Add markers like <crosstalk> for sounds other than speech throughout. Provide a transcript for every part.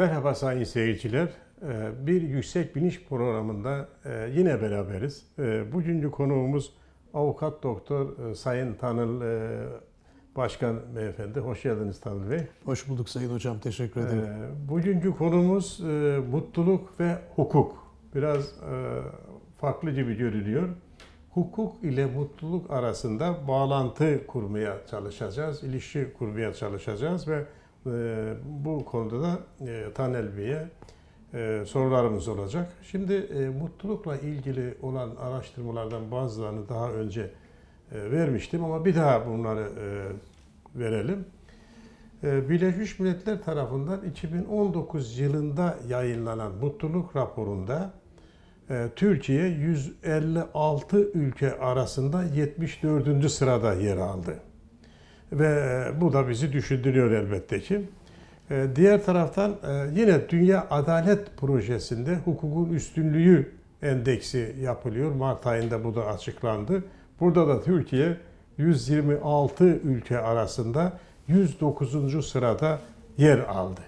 Merhaba sayın seyirciler. Ee, bir yüksek biniş programında e, yine beraberiz. Ee, bugünkü konuğumuz avukat doktor e, Sayın Tanıl e, Başkan Beyefendi. Hoş geldiniz Tanıl Bey. Hoş bulduk Sayın Hocam. Teşekkür ee, ederim. Bugünkü konumuz mutluluk ve hukuk. Biraz farklı gibi görünüyor. Hukuk ile mutluluk arasında bağlantı kurmaya çalışacağız, ilişki kurmaya çalışacağız ve ee, bu konuda da e, Tanel Bey'e e, sorularımız olacak. Şimdi e, mutlulukla ilgili olan araştırmalardan bazılarını daha önce e, vermiştim ama bir daha bunları verelim. Birleşmiş Milletler tarafından 2019 yılında yayınlanan mutluluk raporunda Türkiye 156 ülke arasında 74. sırada yer aldı. Ve e, bu da bizi düşündürüyor elbette ki. E, diğer taraftan e, yine Dünya Adalet Projesi'nde hukukun üstünlüğü endeksi yapılıyor. Mart ayında bu da açıklandı. Burada da Türkiye 126 ülke arasında 109. sırada yer aldı.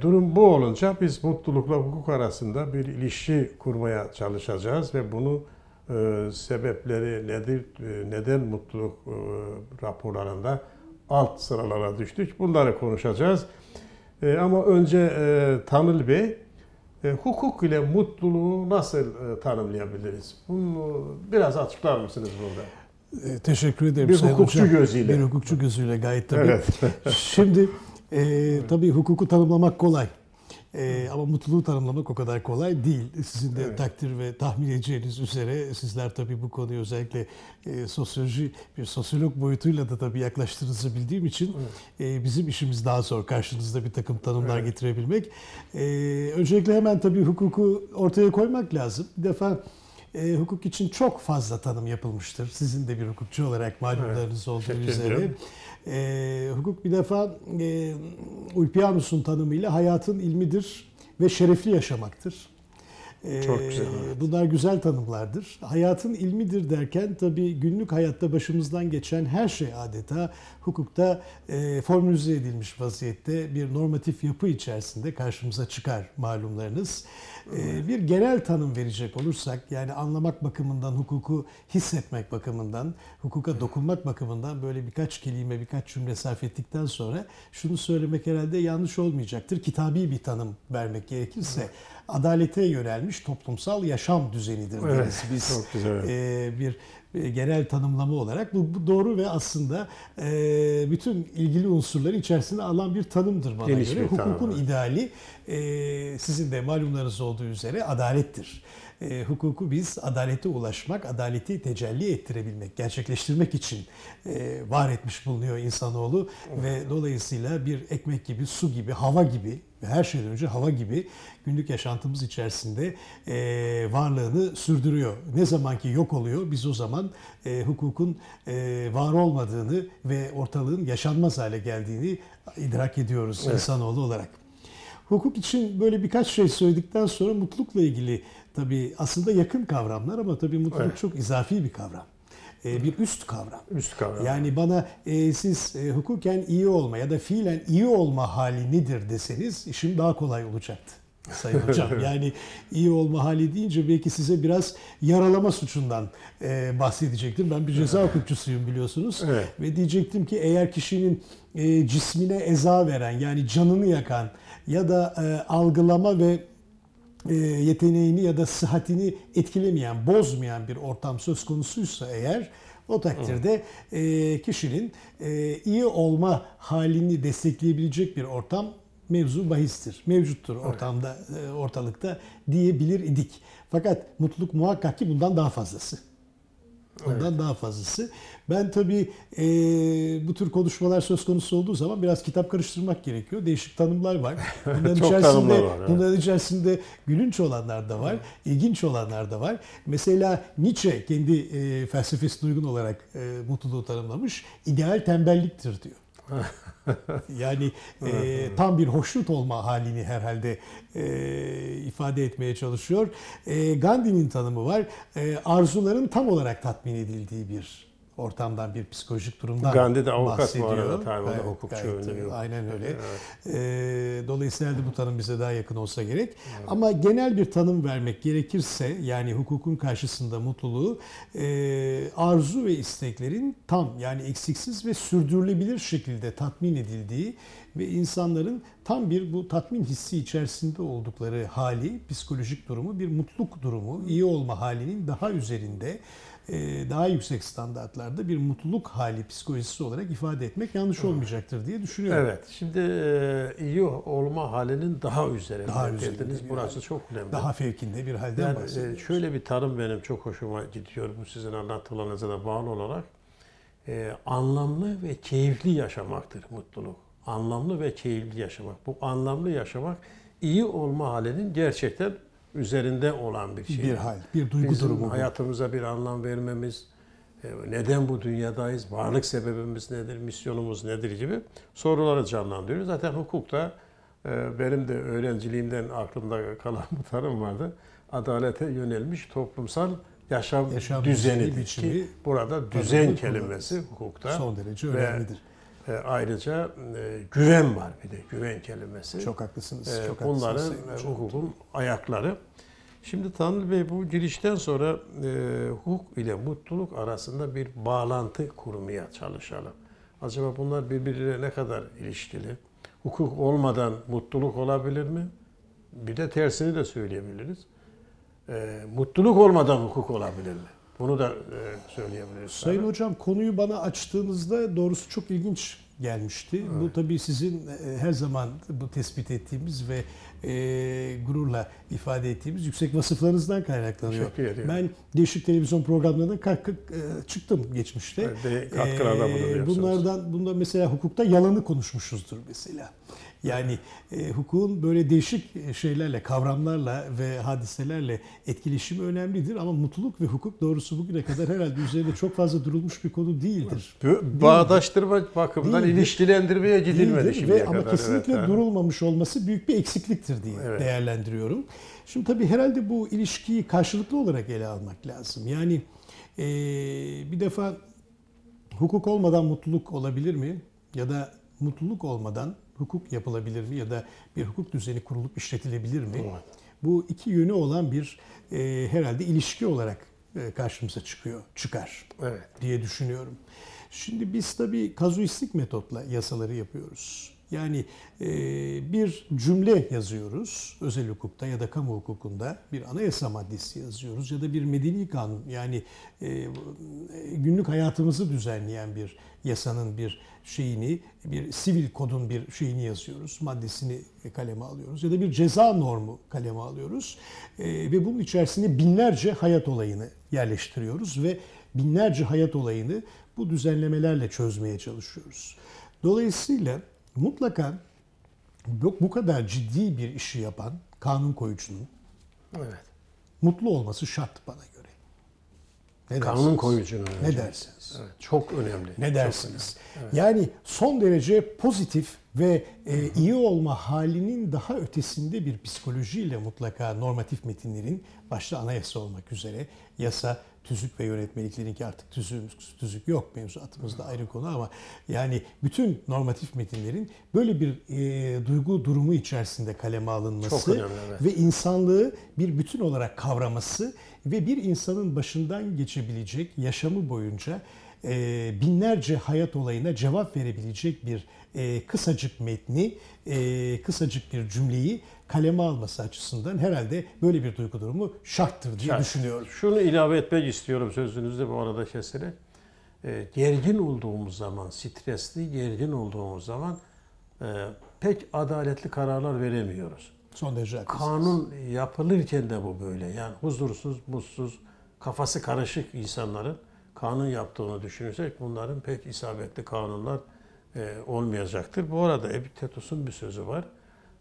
Durum bu olunca biz mutlulukla hukuk arasında bir ilişki kurmaya çalışacağız ve bunu ee, sebepleri nedir, ee, neden mutluluk e, raporlarında alt sıralara düştük. Bunları konuşacağız. Ee, ama önce e, Tanıl Bey, e, hukuk ile mutluluğu nasıl e, tanımlayabiliriz? Bunu biraz açıklar mısınız burada? teşekkür ederim. Bir Sayın hukukçu Hocam. gözüyle. Bir hukukçu gözüyle gayet tabii. Evet. Şimdi e, tabii hukuku tanımlamak kolay. Ee, ama mutluluğu tanımlamak o kadar kolay değil. Sizin de evet. takdir ve tahmin edeceğiniz üzere sizler tabii bu konuyu özellikle e, sosyoloji bir sosyolog boyutuyla da tabii yaklaştığınızı bildiğim için evet. e, bizim işimiz daha zor. Karşınızda bir takım tanımlar evet. getirebilmek. E, öncelikle hemen tabii hukuku ortaya koymak lazım. Bir defa e, hukuk için çok fazla tanım yapılmıştır. Sizin de bir hukukçu olarak malumlarınız evet. olduğu üzere. E, hukuk bir defa e, Ulpianus'un tanımıyla hayatın ilmidir ve şerefli yaşamaktır. Ee, Çok güzel. Evet. Bunlar güzel tanımlardır. Hayatın ilmidir derken tabi günlük hayatta başımızdan geçen her şey adeta hukukta e, formülize edilmiş vaziyette bir normatif yapı içerisinde karşımıza çıkar malumlarınız. Ee, bir genel tanım verecek olursak yani anlamak bakımından, hukuku hissetmek bakımından, hukuka dokunmak bakımından böyle birkaç kelime, birkaç cümle sarf ettikten sonra şunu söylemek herhalde yanlış olmayacaktır. Kitabi bir tanım vermek gerekirse adalete yönelmiş toplumsal yaşam düzenidir evet, biz. Çok güzel. Ee, e, bir genel tanımlama olarak bu, bu doğru ve aslında e, bütün ilgili unsurları içerisine alan bir tanımdır bana Geniş göre. Hukukun tanım. ideali e, sizin de malumlarınız olduğu üzere adalettir e, hukuku biz adalete ulaşmak, adaleti tecelli ettirebilmek, gerçekleştirmek için e, var etmiş bulunuyor insanoğlu evet. ve dolayısıyla bir ekmek gibi, su gibi, hava gibi ve her şeyden önce hava gibi günlük yaşantımız içerisinde e, varlığını sürdürüyor. Ne zaman ki yok oluyor biz o zaman e, hukukun e, var olmadığını ve ortalığın yaşanmaz hale geldiğini idrak ediyoruz evet. insanoğlu olarak. Hukuk için böyle birkaç şey söyledikten sonra mutlulukla ilgili Tabii aslında yakın kavramlar ama tabii mutluluk evet. çok izafi bir kavram ee, bir üst kavram. Üst kavram. Yani bana e, siz e, hukuken iyi olma ya da fiilen iyi olma hali nedir deseniz işim daha kolay olacaktı. Sayın <laughs> Hocam yani iyi olma hali deyince belki size biraz yaralama suçundan e, bahsedecektim. Ben bir ceza hukukçusuyum biliyorsunuz. Evet. Ve diyecektim ki eğer kişinin e, cismine eza veren yani canını yakan ya da e, algılama ve e, yeteneğini ya da sıhhatini etkilemeyen, bozmayan bir ortam söz konusuysa eğer o takdirde e, kişinin e, iyi olma halini destekleyebilecek bir ortam mevzu bahistir. Mevcuttur ortamda, e, ortalıkta diyebilir idik. Fakat mutluluk muhakkak ki bundan daha fazlası. Ondan evet. daha fazlası. Ben tabii e, bu tür konuşmalar söz konusu olduğu zaman biraz kitap karıştırmak gerekiyor. Değişik tanımlar var. <laughs> Bunların içerisinde, var, evet. içerisinde gülünç olanlar da var, evet. ilginç olanlar da var. Mesela Nietzsche kendi e, felsefesine uygun olarak e, mutluluğu tanımlamış. İdeal tembelliktir diyor. <laughs> yani e, tam bir hoşnut olma halini herhalde e, ifade etmeye çalışıyor. E, Gandhi'nin tanımı var. E, arzuların tam olarak tatmin edildiği bir ortamdan, bir psikolojik durumdan Gandhi de avukat bahsediyor. bu arada evet, hukukçu ünlü. Aynen öyle. Evet. E, dolayısıyla bu tanım bize daha yakın olsa gerek. Evet. Ama genel bir tanım vermek gerekirse yani hukukun karşısında mutluluğu e, arzu ve isteklerin tam yani eksiksiz ve sürdürülebilir şekilde tatmin edildiği ve insanların tam bir bu tatmin hissi içerisinde oldukları hali, psikolojik durumu, bir mutluluk durumu, iyi olma halinin daha üzerinde e, daha yüksek standartlarda bir mutluluk hali psikolojisi olarak ifade etmek yanlış olmayacaktır diye düşünüyorum. Evet. Şimdi e, iyi olma halinin daha üzerinde. Daha üzerinde. Burası yani. çok önemli. Daha fevkinde bir halden yani, e, bahsediyoruz. Şöyle bir tarım benim çok hoşuma gidiyor. Bu sizin anlattılarınıza da bağlı olarak. anlamlı ve keyifli yaşamaktır mutluluk. Anlamlı ve keyifli yaşamak. Bu anlamlı yaşamak iyi olma halinin gerçekten üzerinde olan bir şey. Bir hal, bir duygu Bizim durumu. hayatımıza bir anlam vermemiz, e, neden bu dünyadayız, varlık sebebimiz nedir, misyonumuz nedir gibi soruları canlandırıyoruz. Zaten hukukta e, benim de öğrenciliğimden aklımda kalan <laughs> bu tarım vardı. Adalete yönelmiş toplumsal yaşam, yaşam düzenidir ki burada düzen kelimesi hukukta son derece önemlidir. E, ayrıca e, güven var bir de güven kelimesi. Çok haklısınız. E, çok bunların haklısınız, hukukun ayakları. Şimdi Tanrı Bey bu girişten sonra e, hukuk ile mutluluk arasında bir bağlantı kurmaya çalışalım. Acaba bunlar birbirine ne kadar ilişkili? Hukuk olmadan mutluluk olabilir mi? Bir de tersini de söyleyebiliriz. E, mutluluk olmadan hukuk olabilir mi? Bunu da e, söyleyebiliriz. Sayın sana. Hocam konuyu bana açtığınızda doğrusu çok ilginç gelmişti. Evet. Bu tabii sizin e, her zaman bu tespit ettiğimiz ve e, gururla ifade ettiğimiz yüksek vasıflarınızdan kaynaklanıyor. Ben değişik televizyon programlarından kalk, kalk, e, çıktım geçmişte. De, katkılarda ee, Bunlardan, bunda mesela hukukta yalanı konuşmuşuzdur mesela. Yani e, hukukun böyle değişik e, şeylerle, kavramlarla ve hadiselerle etkileşimi önemlidir ama mutluluk ve hukuk doğrusu bugüne kadar herhalde üzerinde çok fazla durulmuş bir konu değildir. Bağdaştırma bakımından değildir. ilişkilendirmeye gidilmedi değildir. şimdiye ve, kadar. Ama kesinlikle evet, durulmamış olması büyük bir eksikliktir diye evet. değerlendiriyorum. Şimdi tabii herhalde bu ilişkiyi karşılıklı olarak ele almak lazım. Yani e, bir defa hukuk olmadan mutluluk olabilir mi? Ya da mutluluk olmadan hukuk yapılabilir mi ya da bir hukuk düzeni kurulup işletilebilir mi? Bu iki yönü olan bir e, herhalde ilişki olarak e, karşımıza çıkıyor, çıkar evet. diye düşünüyorum. Şimdi biz tabii kazuistik metotla yasaları yapıyoruz. Yani e, bir cümle yazıyoruz özel hukukta ya da kamu hukukunda bir anayasa maddesi yazıyoruz ya da bir medeni kanun yani e, günlük hayatımızı düzenleyen bir yasanın bir şeyini, bir sivil kodun bir şeyini yazıyoruz, maddesini kaleme alıyoruz ya da bir ceza normu kaleme alıyoruz e, ve bunun içerisinde binlerce hayat olayını yerleştiriyoruz ve binlerce hayat olayını bu düzenlemelerle çözmeye çalışıyoruz. Dolayısıyla mutlaka bu kadar ciddi bir işi yapan kanun koyucunun evet. mutlu olması şart bana göre. Ne Kanun koyucunun. Ne dersiniz? Evet, çok önemli. Ne dersiniz? Önemli. Evet. Yani son derece pozitif ve e, iyi olma halinin daha ötesinde bir psikolojiyle mutlaka normatif metinlerin başta anayasa olmak üzere yasa, tüzük ve yönetmeliklerin ki artık tüzük, tüzük yok mevzuatımızda ayrı konu ama yani bütün normatif metinlerin böyle bir e, duygu durumu içerisinde kaleme alınması önemli, evet. ve insanlığı bir bütün olarak kavraması ve bir insanın başından geçebilecek yaşamı boyunca e, binlerce hayat olayına cevap verebilecek bir e, kısacık metni, e, kısacık bir cümleyi kaleme alması açısından herhalde böyle bir duygu durumu şarttır diye Şart. düşünüyorum. Şunu ilave etmek istiyorum sözünüzde bu arada keserek. E, ee, gergin olduğumuz zaman, stresli gergin olduğumuz zaman e, pek adaletli kararlar veremiyoruz. Son derece haklısınız. Kanun yapılırken de bu böyle. Yani huzursuz, mutsuz, kafası karışık insanların kanun yaptığını düşünürsek bunların pek isabetli kanunlar e, olmayacaktır. Bu arada Epiktetos'un bir sözü var.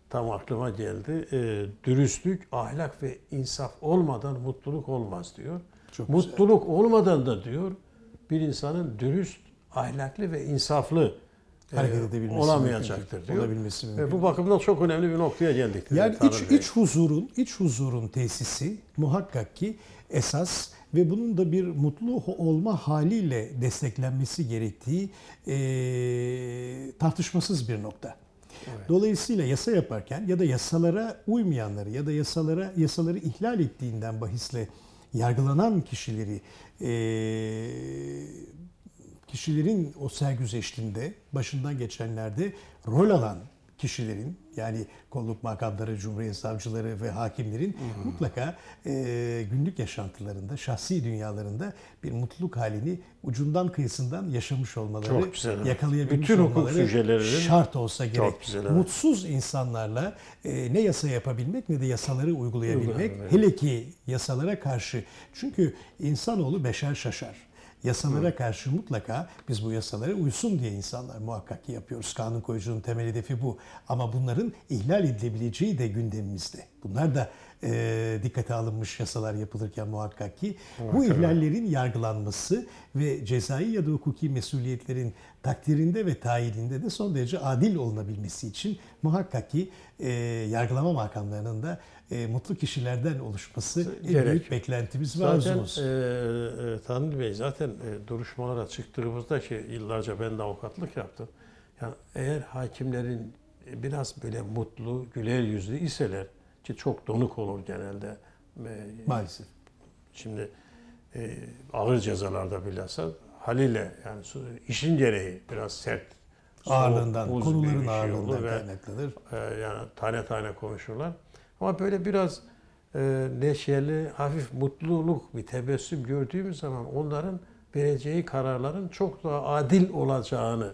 Tam aklıma geldi. E, dürüstlük, ahlak ve insaf olmadan mutluluk olmaz diyor. Çok mutluluk güzel. olmadan da diyor bir insanın dürüst, ahlaklı ve insaflı e, hareket edebilmesi olamayacaktır mümkün. diyor. Olabilmesi mümkün. E, bu bakımdan çok önemli bir noktaya geldik. Yani iç, iç huzurun iç huzurun tesisi muhakkak ki esas ve bunun da bir mutlu olma haliyle desteklenmesi gerektiği e, tartışmasız bir nokta. Evet. Dolayısıyla yasa yaparken ya da yasalara uymayanları ya da yasalara yasaları ihlal ettiğinden bahisle yargılanan kişileri e, kişilerin o sergüzeştinde başından geçenlerde rol alan kişilerin yani kolluk makamları, cumhuriyet savcıları ve hakimlerin hmm. mutlaka e, günlük yaşantılarında, şahsi dünyalarında bir mutluluk halini ucundan kıyısından yaşamış olmaları, çok güzel, yakalayabilmiş Bütün olmaları şart olsa gerek. Çok güzel, Mutsuz insanlarla e, ne yasa yapabilmek ne de yasaları uygulayabilmek. Uygulayabilmek. Hele ki yasalara karşı. Çünkü insanoğlu beşer şaşar. Yasalara karşı mutlaka biz bu yasalara uysun diye insanlar muhakkak ki yapıyoruz. Kanun koyucunun temel hedefi bu. Ama bunların ihlal edilebileceği de gündemimizde. Bunlar da e, dikkate alınmış yasalar yapılırken muhakkak ki evet, bu ihlallerin yargılanması ve cezai ya da hukuki mesuliyetlerin takdirinde ve tayininde de son derece adil olunabilmesi için muhakkak ki e, yargılama makamlarının da e, mutlu kişilerden oluşması Gerek. en büyük beklentimiz var Zaten e, e, Tanrı Bey zaten e, duruşmalara çıktığımızda ki yıllarca ben de avukatlık yaptım. Yani eğer hakimlerin biraz böyle mutlu, güler yüzlü iseler ki çok donuk olur genelde. E, Maalesef. Şimdi e, ağır cezalarda bilhassa Halil'e yani işin gereği biraz sert ağırlığından, soğuk, konuların şey ağırlığından şey kaynaklanır. E, yani tane tane konuşurlar. Ama böyle biraz e, neşeli, hafif mutluluk, bir tebessüm gördüğümüz zaman onların vereceği kararların çok daha adil olacağını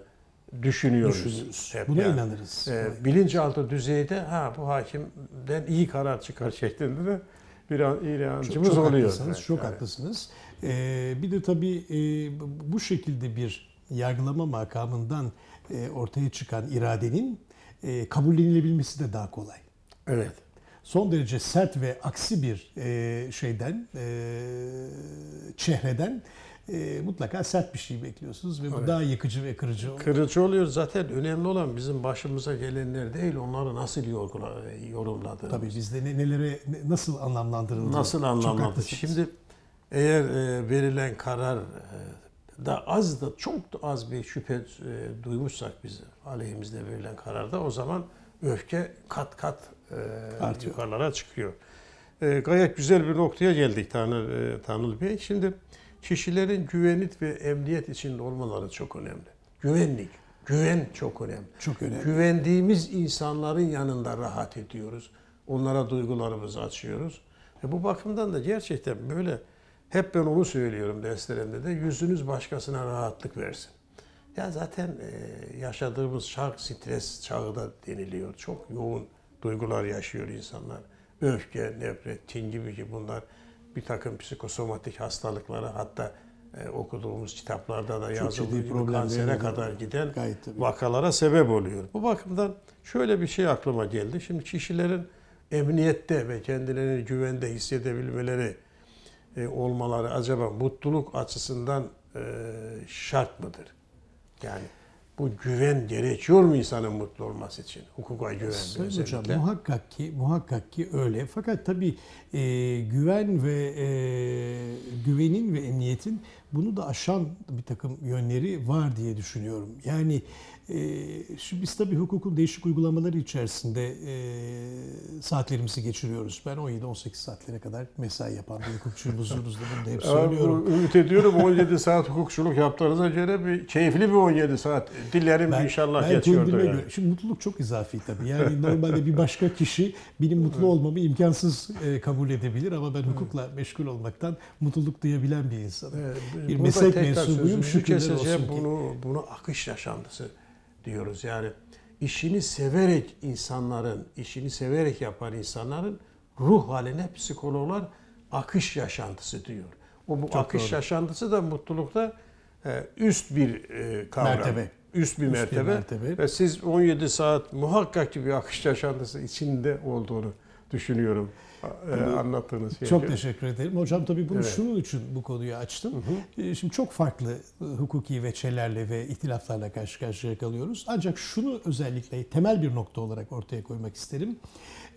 düşünüyoruz. Düşünürüz. Hep Buna yani. inanırız. E, bilinçaltı düzeyde ha bu hakimden iyi karar çıkar şeklinde de bir inancımız çok, çok oluyor. Haklısınız, evet, çok yani. haklısınız. Ee, bir de tabii e, bu şekilde bir yargılama makamından e, ortaya çıkan iradenin e, kabullenilebilmesi de daha kolay. Evet son derece sert ve aksi bir e, şeyden, e, çehreden e, mutlaka sert bir şey bekliyorsunuz ve bu evet. daha yıkıcı ve kırıcı oluyor. Kırıcı oluyor zaten. Önemli olan bizim başımıza gelenler değil, onları nasıl yorumladığımız. Tabii bizde ne, nelere, nasıl anlamlandırıldı. Nasıl anlamlandırıldı. Şimdi eğer e, verilen karar e, da az da çok da az bir şüphe e, duymuşsak biz aleyhimizde verilen kararda o zaman öfke kat kat e, Artıyor. yukarılara çıkıyor. E, gayet güzel bir noktaya geldik Tanıl, e, Tanıl Bey. Şimdi kişilerin güvenlik ve emniyet içinde olmaları çok önemli. Güvenlik, güven çok önemli. Çok önemli. Güvendiğimiz insanların yanında rahat ediyoruz. Onlara duygularımızı açıyoruz. E, bu bakımdan da gerçekten böyle hep ben onu söylüyorum derslerimde de yüzünüz başkasına rahatlık versin. Ya zaten e, yaşadığımız çağ stres çağı da deniliyor. Çok yoğun duygular yaşıyor insanlar. Öfke, nefret, kin gibi ki bunlar bir takım psikosomatik hastalıklara hatta e, okuduğumuz kitaplarda da yazıldığı gibi kansere kadar giden vakalara sebep oluyor. Bu bakımdan şöyle bir şey aklıma geldi. Şimdi kişilerin emniyette ve kendilerini güvende hissedebilmeleri e, olmaları acaba mutluluk açısından e, şart mıdır? Yani bu güven gerekiyor mu insanın mutlu olması için? Hukuka güven Sayın Hocam muhakkak ki, muhakkak ki öyle. Fakat tabii e, güven ve e, güvenin ve emniyetin bunu da aşan bir takım yönleri var diye düşünüyorum. Yani ee, Şimdi biz tabii hukukun değişik uygulamaları içerisinde e, saatlerimizi geçiriyoruz. Ben 17-18 saatlere kadar mesai yapan bir hukukçuyum huzurunuzda bunu da hep <laughs> söylüyorum. Ümit ediyorum 17 saat hukukçuluk yaptığınıza göre bir keyifli bir 17 saat. Dilerim ben, inşallah ben geçiyordur. Yani. Göre. Şimdi mutluluk çok izafi tabii. Yani normalde bir başka kişi benim mutlu olmamı imkansız e, kabul edebilir ama ben hukukla meşgul olmaktan mutluluk duyabilen bir insanım. Evet, bir meslek mensubuyum şükürler olsun ki. Bunu, bunu akış yaşantısı diyoruz. Yani işini severek insanların, işini severek yapan insanların ruh haline psikologlar akış yaşantısı diyor. O bu Çok akış doğru. yaşantısı da mutlulukta e, üst bir e, kavram. Mertebe. Üst bir üst mertebe. bir mertebe. Ve siz 17 saat muhakkak ki bir akış yaşantısı içinde olduğunu düşünüyorum e, bunu anlattığınız şey. Çok için. teşekkür ederim. Hocam tabii bunu evet. şunun için bu konuyu açtım. Hı hı. E, şimdi çok farklı e, hukuki veçelerle ve ihtilaflarla karşı karşıya kalıyoruz. Ancak şunu özellikle temel bir nokta olarak ortaya koymak isterim.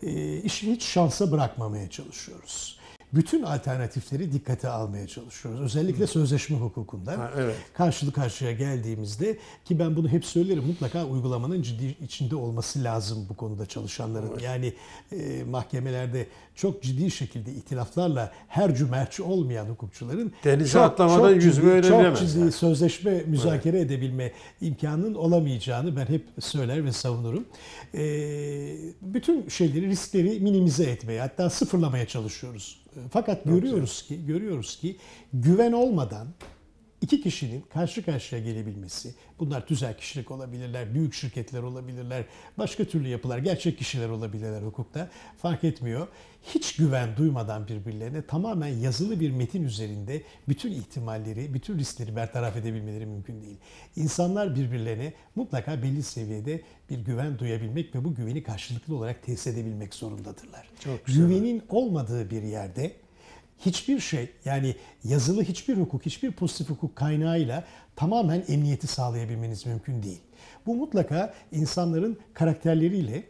E, işi hiç şansa bırakmamaya çalışıyoruz bütün alternatifleri dikkate almaya çalışıyoruz. Özellikle sözleşme hukukunda. Ha, evet. Karşılık karşıya geldiğimizde ki ben bunu hep söylerim mutlaka uygulamanın ciddi içinde olması lazım bu konuda çalışanların. Evet. Yani e, mahkemelerde çok ciddi şekilde itilaflarla her cümerç olmayan hukukçuların denize atlamadan çok yüzme öğrenemez. Çok ciddi yani. sözleşme müzakere evet. edebilme imkanının olamayacağını ben hep söyler ve savunurum. E, bütün şeyleri, riskleri minimize etmeye hatta sıfırlamaya çalışıyoruz fakat görüyoruz ki görüyoruz ki güven olmadan iki kişinin karşı karşıya gelebilmesi, bunlar tüzel kişilik olabilirler, büyük şirketler olabilirler, başka türlü yapılar, gerçek kişiler olabilirler hukukta fark etmiyor. Hiç güven duymadan birbirlerine tamamen yazılı bir metin üzerinde bütün ihtimalleri, bütün riskleri bertaraf edebilmeleri mümkün değil. İnsanlar birbirlerine mutlaka belli seviyede bir güven duyabilmek ve bu güveni karşılıklı olarak tesis edebilmek zorundadırlar. Çok güzel. Güvenin olmadığı bir yerde hiçbir şey yani yazılı hiçbir hukuk, hiçbir pozitif hukuk kaynağıyla tamamen emniyeti sağlayabilmeniz mümkün değil. Bu mutlaka insanların karakterleriyle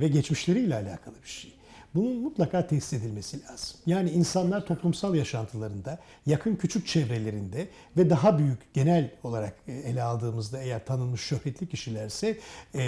ve geçmişleriyle alakalı bir şey. Bunun mutlaka test edilmesi lazım. Yani insanlar toplumsal yaşantılarında, yakın küçük çevrelerinde ve daha büyük genel olarak e, ele aldığımızda eğer tanınmış şöhretli kişilerse e,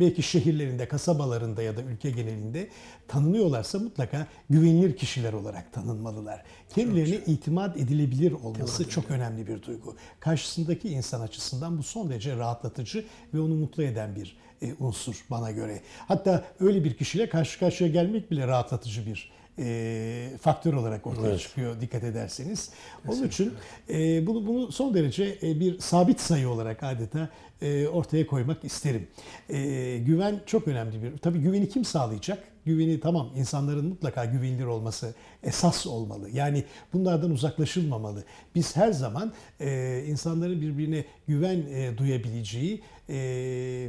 belki şehirlerinde, kasabalarında ya da ülke genelinde tanınıyorlarsa mutlaka güvenilir kişiler olarak tanınmalılar. Kendilerine itimat edilebilir olması çok önemli bir duygu. Karşısındaki insan açısından bu son derece rahatlatıcı ve onu mutlu eden bir e, unsur bana göre. Hatta öyle bir kişiyle karşı karşıya gelmek bile rahatlatıcı bir e, faktör olarak ortaya evet. çıkıyor dikkat ederseniz. Onun Kesinlikle. için e, bunu bunu son derece e, bir sabit sayı olarak adeta e, ortaya koymak isterim. E, güven çok önemli bir. Tabii güveni kim sağlayacak? Güveni tamam insanların mutlaka güvenilir olması esas olmalı. Yani bunlardan uzaklaşılmamalı. Biz her zaman e, insanların birbirine güven duyabileceği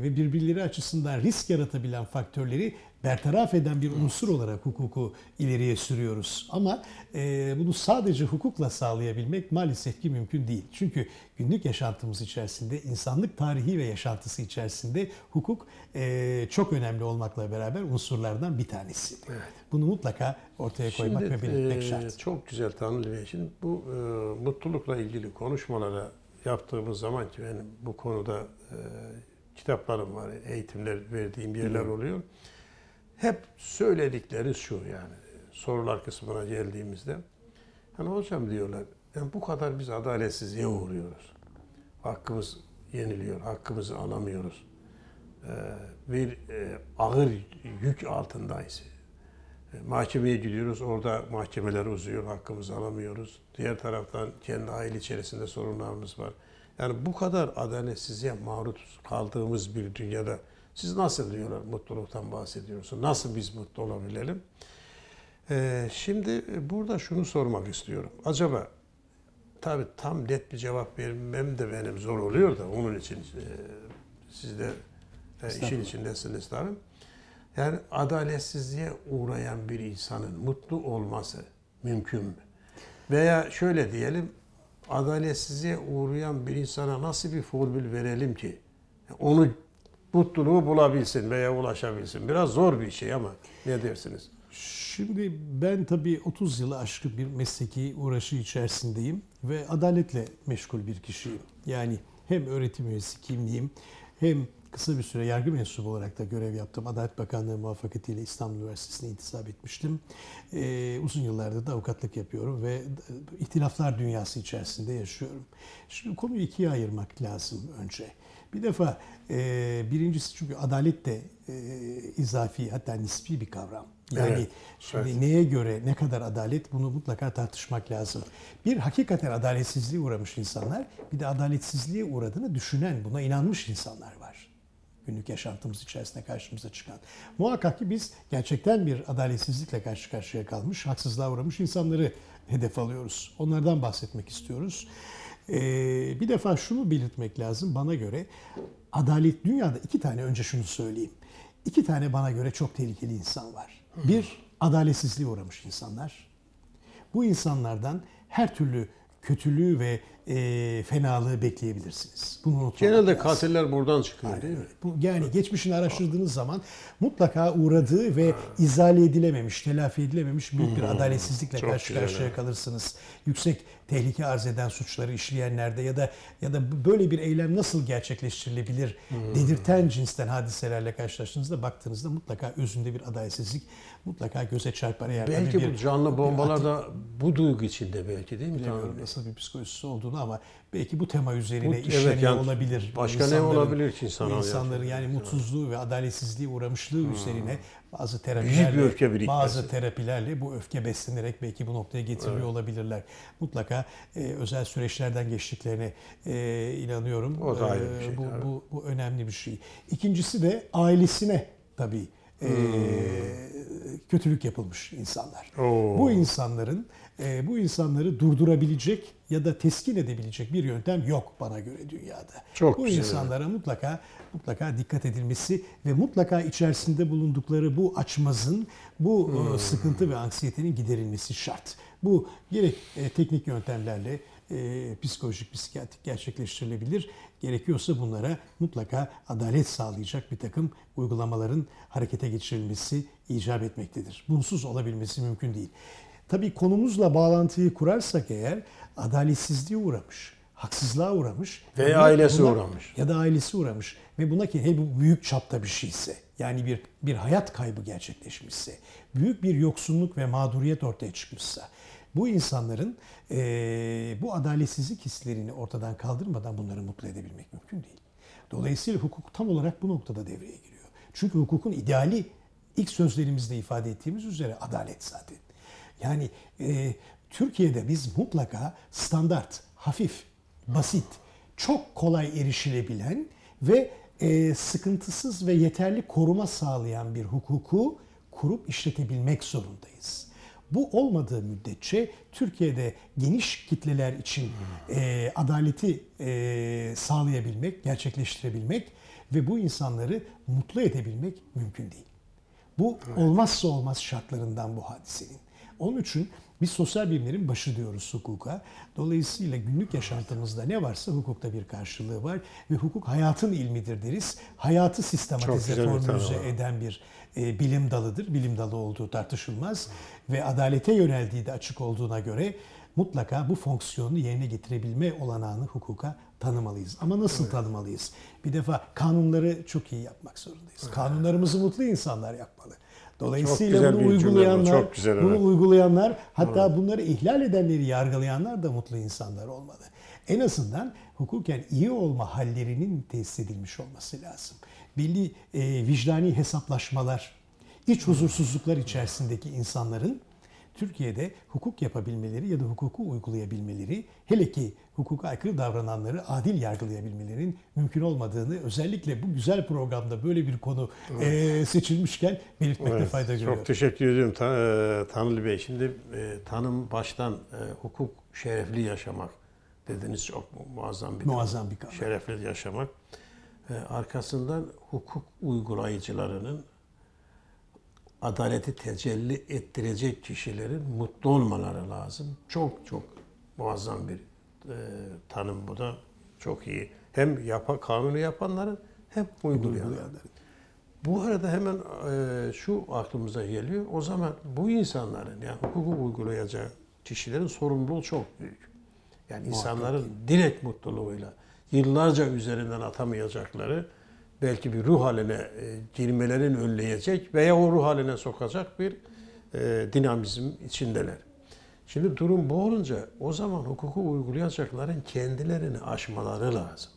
ve birbirleri açısından risk yaratabilen faktörleri bertaraf eden bir unsur olarak hukuku ileriye sürüyoruz. Ama e, bunu sadece hukukla sağlayabilmek maalesef ki mümkün değil. Çünkü günlük yaşantımız içerisinde, insanlık tarihi ve yaşantısı içerisinde hukuk e, çok önemli olmakla beraber unsurlardan bir tanesi. Evet. Bunu mutlaka ortaya koymak Şimdi, ve belirtmek e, şart. Çok güzel Tanrı Bey. Şimdi bu e, mutlulukla ilgili konuşmalara yaptığımız zaman ki yani bu konuda e, kitaplarım var, eğitimler verdiğim yerler oluyor. Hı hep söyledikleri şu yani sorular kısmına geldiğimizde. Hani hocam diyorlar yani bu kadar biz adaletsizliğe uğruyoruz. Hakkımız yeniliyor, hakkımızı alamıyoruz. Ee, bir e, ağır yük altındayız. E, mahkemeye gidiyoruz, orada mahkemeler uzuyor, hakkımızı alamıyoruz. Diğer taraftan kendi aile içerisinde sorunlarımız var. Yani bu kadar adaletsizliğe maruz kaldığımız bir dünyada siz nasıl diyorlar mutluluktan bahsediyorsun? Nasıl biz mutlu olabilelim? Ee, şimdi e, burada şunu sormak istiyorum. Acaba tabi tam net bir cevap vermem de benim zor oluyor da onun için e, siz de e, işin içindesiniz tabi. Yani adaletsizliğe uğrayan bir insanın mutlu olması mümkün mü? Veya şöyle diyelim, adaletsizliğe uğrayan bir insana nasıl bir formül verelim ki onu mutluluğu bulabilsin veya ulaşabilsin. Biraz zor bir şey ama ne dersiniz? Şimdi ben tabii 30 yılı aşkı bir mesleki uğraşı içerisindeyim ve adaletle meşgul bir kişiyim. Yani hem öğretim üyesi kimliğim hem kısa bir süre yargı mensubu olarak da görev yaptım. Adalet Bakanlığı muvaffakatiyle İstanbul Üniversitesi'ne intisap etmiştim. Ee, uzun yıllarda da avukatlık yapıyorum ve ihtilaflar dünyası içerisinde yaşıyorum. Şimdi konuyu ikiye ayırmak lazım önce. Bir defa e, birincisi çünkü adalet de e, izafi hatta nispi bir kavram. Yani evet, şimdi evet. neye göre ne kadar adalet bunu mutlaka tartışmak lazım. Bir hakikaten adaletsizliğe uğramış insanlar bir de adaletsizliğe uğradığını düşünen buna inanmış insanlar var. Günlük yaşantımız içerisinde karşımıza çıkan. Muhakkak ki biz gerçekten bir adaletsizlikle karşı karşıya kalmış, haksızlığa uğramış insanları hedef alıyoruz. Onlardan bahsetmek istiyoruz. Ee, bir defa şunu belirtmek lazım bana göre. Adalet dünyada iki tane önce şunu söyleyeyim. İki tane bana göre çok tehlikeli insan var. Bir, adaletsizliğe uğramış insanlar. Bu insanlardan her türlü kötülüğü ve e, fenalığı bekleyebilirsiniz. Bunu unutmamak Genelde lazım. katiller buradan çıkıyor Aynen. değil mi? Bu, yani evet. geçmişini araştırdığınız zaman mutlaka uğradığı ve ha. izale edilememiş, telafi edilememiş büyük bir hmm. adaletsizlikle Çok karşı güzel. karşıya kalırsınız. Yüksek tehlike arz eden suçları işleyenlerde ya da ya da böyle bir eylem nasıl gerçekleştirilebilir dedirten cinsten hadiselerle karşılaştığınızda baktığınızda mutlaka özünde bir adaletsizlik mutlaka göze çarpar eğer belki bir, bu canlı bombalar da bu duygu içinde belki değil mi? Bilemiyorum nasıl bir psikolojisi olduğunu olduğunu ama belki bu tema üzerine bu, işleniyor evet, yani olabilir. Başka ne olabilir ki insanlar? İnsanların yani mutsuzluğu ve adaletsizliği uğramışlığı hmm. üzerine bazı terapilerle, bazı terapilerle bu öfke beslenerek belki bu noktaya getiriyor evet. olabilirler. Mutlaka e, özel süreçlerden geçtiklerine e, inanıyorum. O da e, ayrı bir şey. E, bu, bu, bu önemli bir şey. İkincisi de ailesine tabii e, hmm. kötülük yapılmış insanlar. Oo. Bu insanların e, bu insanları durdurabilecek ya da teskin edebilecek bir yöntem yok bana göre dünyada. Çok bu güzel. insanlara mutlaka mutlaka dikkat edilmesi ve mutlaka içerisinde bulundukları bu açmazın, bu e, hmm. sıkıntı ve anksiyetenin giderilmesi şart. Bu gerek e, teknik yöntemlerle psikolojik, psikiyatrik gerçekleştirilebilir. Gerekiyorsa bunlara mutlaka adalet sağlayacak bir takım uygulamaların harekete geçirilmesi icap etmektedir. Bunsuz olabilmesi mümkün değil. Tabii konumuzla bağlantıyı kurarsak eğer adaletsizliğe uğramış, haksızlığa uğramış veya ailesi buna, uğramış. Ya da ailesi uğramış ve buna ki hey bu büyük çapta bir şeyse yani bir bir hayat kaybı gerçekleşmişse, büyük bir yoksunluk ve mağduriyet ortaya çıkmışsa bu insanların e, bu adaletsizlik hislerini ortadan kaldırmadan bunları mutlu edebilmek mümkün değil. Dolayısıyla hukuk tam olarak bu noktada devreye giriyor. Çünkü hukukun ideali ilk sözlerimizde ifade ettiğimiz üzere adalet zaten. Yani e, Türkiye'de biz mutlaka standart, hafif, basit, çok kolay erişilebilen ve e, sıkıntısız ve yeterli koruma sağlayan bir hukuku kurup işletebilmek zorundayız. Bu olmadığı müddetçe Türkiye'de geniş kitleler için e, adaleti e, sağlayabilmek, gerçekleştirebilmek ve bu insanları mutlu edebilmek mümkün değil. Bu olmazsa olmaz şartlarından bu hadisenin. Onun için biz sosyal bilimlerin başı diyoruz hukuka. Dolayısıyla günlük yaşantımızda ne varsa hukukta bir karşılığı var ve hukuk hayatın ilmidir deriz. Hayatı sistematize, formülize eden bir e, bilim dalıdır. Bilim dalı olduğu tartışılmaz ve adalete yöneldiği de açık olduğuna göre mutlaka bu fonksiyonu yerine getirebilme olanağını hukuka tanımalıyız. Ama nasıl evet. tanımalıyız? Bir defa kanunları çok iyi yapmak zorundayız. Evet. Kanunlarımızı mutlu insanlar yapmalı. Dolayısıyla bunu uygulayanlar, çok güzel, evet. bunu uygulayanlar hatta evet. bunları ihlal edenleri yargılayanlar da mutlu insanlar olmadı. En azından hukuken iyi olma hallerinin test edilmiş olması lazım. Belli e, vicdani hesaplaşmalar, iç huzursuzluklar içerisindeki insanların Türkiye'de hukuk yapabilmeleri ya da hukuku uygulayabilmeleri, hele ki hukuka aykırı davrananları adil yargılayabilmelerin mümkün olmadığını özellikle bu güzel programda böyle bir konu evet. e, seçilmişken belirtmekte evet. fayda görüyorum. Çok teşekkür ediyorum Tan e, Tanrı Bey. Şimdi e, tanım baştan e, hukuk şerefli yaşamak dediniz çok muazzam bir muazzam bir kavram. Şerefli yaşamak. E, arkasından hukuk uygulayıcılarının adaleti tecelli ettirecek kişilerin mutlu olmaları lazım. Çok çok muazzam bir e, tanım bu da. Çok iyi. Hem yapa, kanunu yapanların hem uygulayanların. Bu arada hemen e, şu aklımıza geliyor. O zaman bu insanların yani hukuku uygulayacak kişilerin sorumluluğu çok büyük. Yani insanların direkt mutluluğuyla yıllarca üzerinden atamayacakları belki bir ruh haline e, girmelerini önleyecek veya o ruh haline sokacak bir e, dinamizm içindeler. Şimdi durum bu olunca o zaman hukuku uygulayacakların kendilerini aşmaları lazım.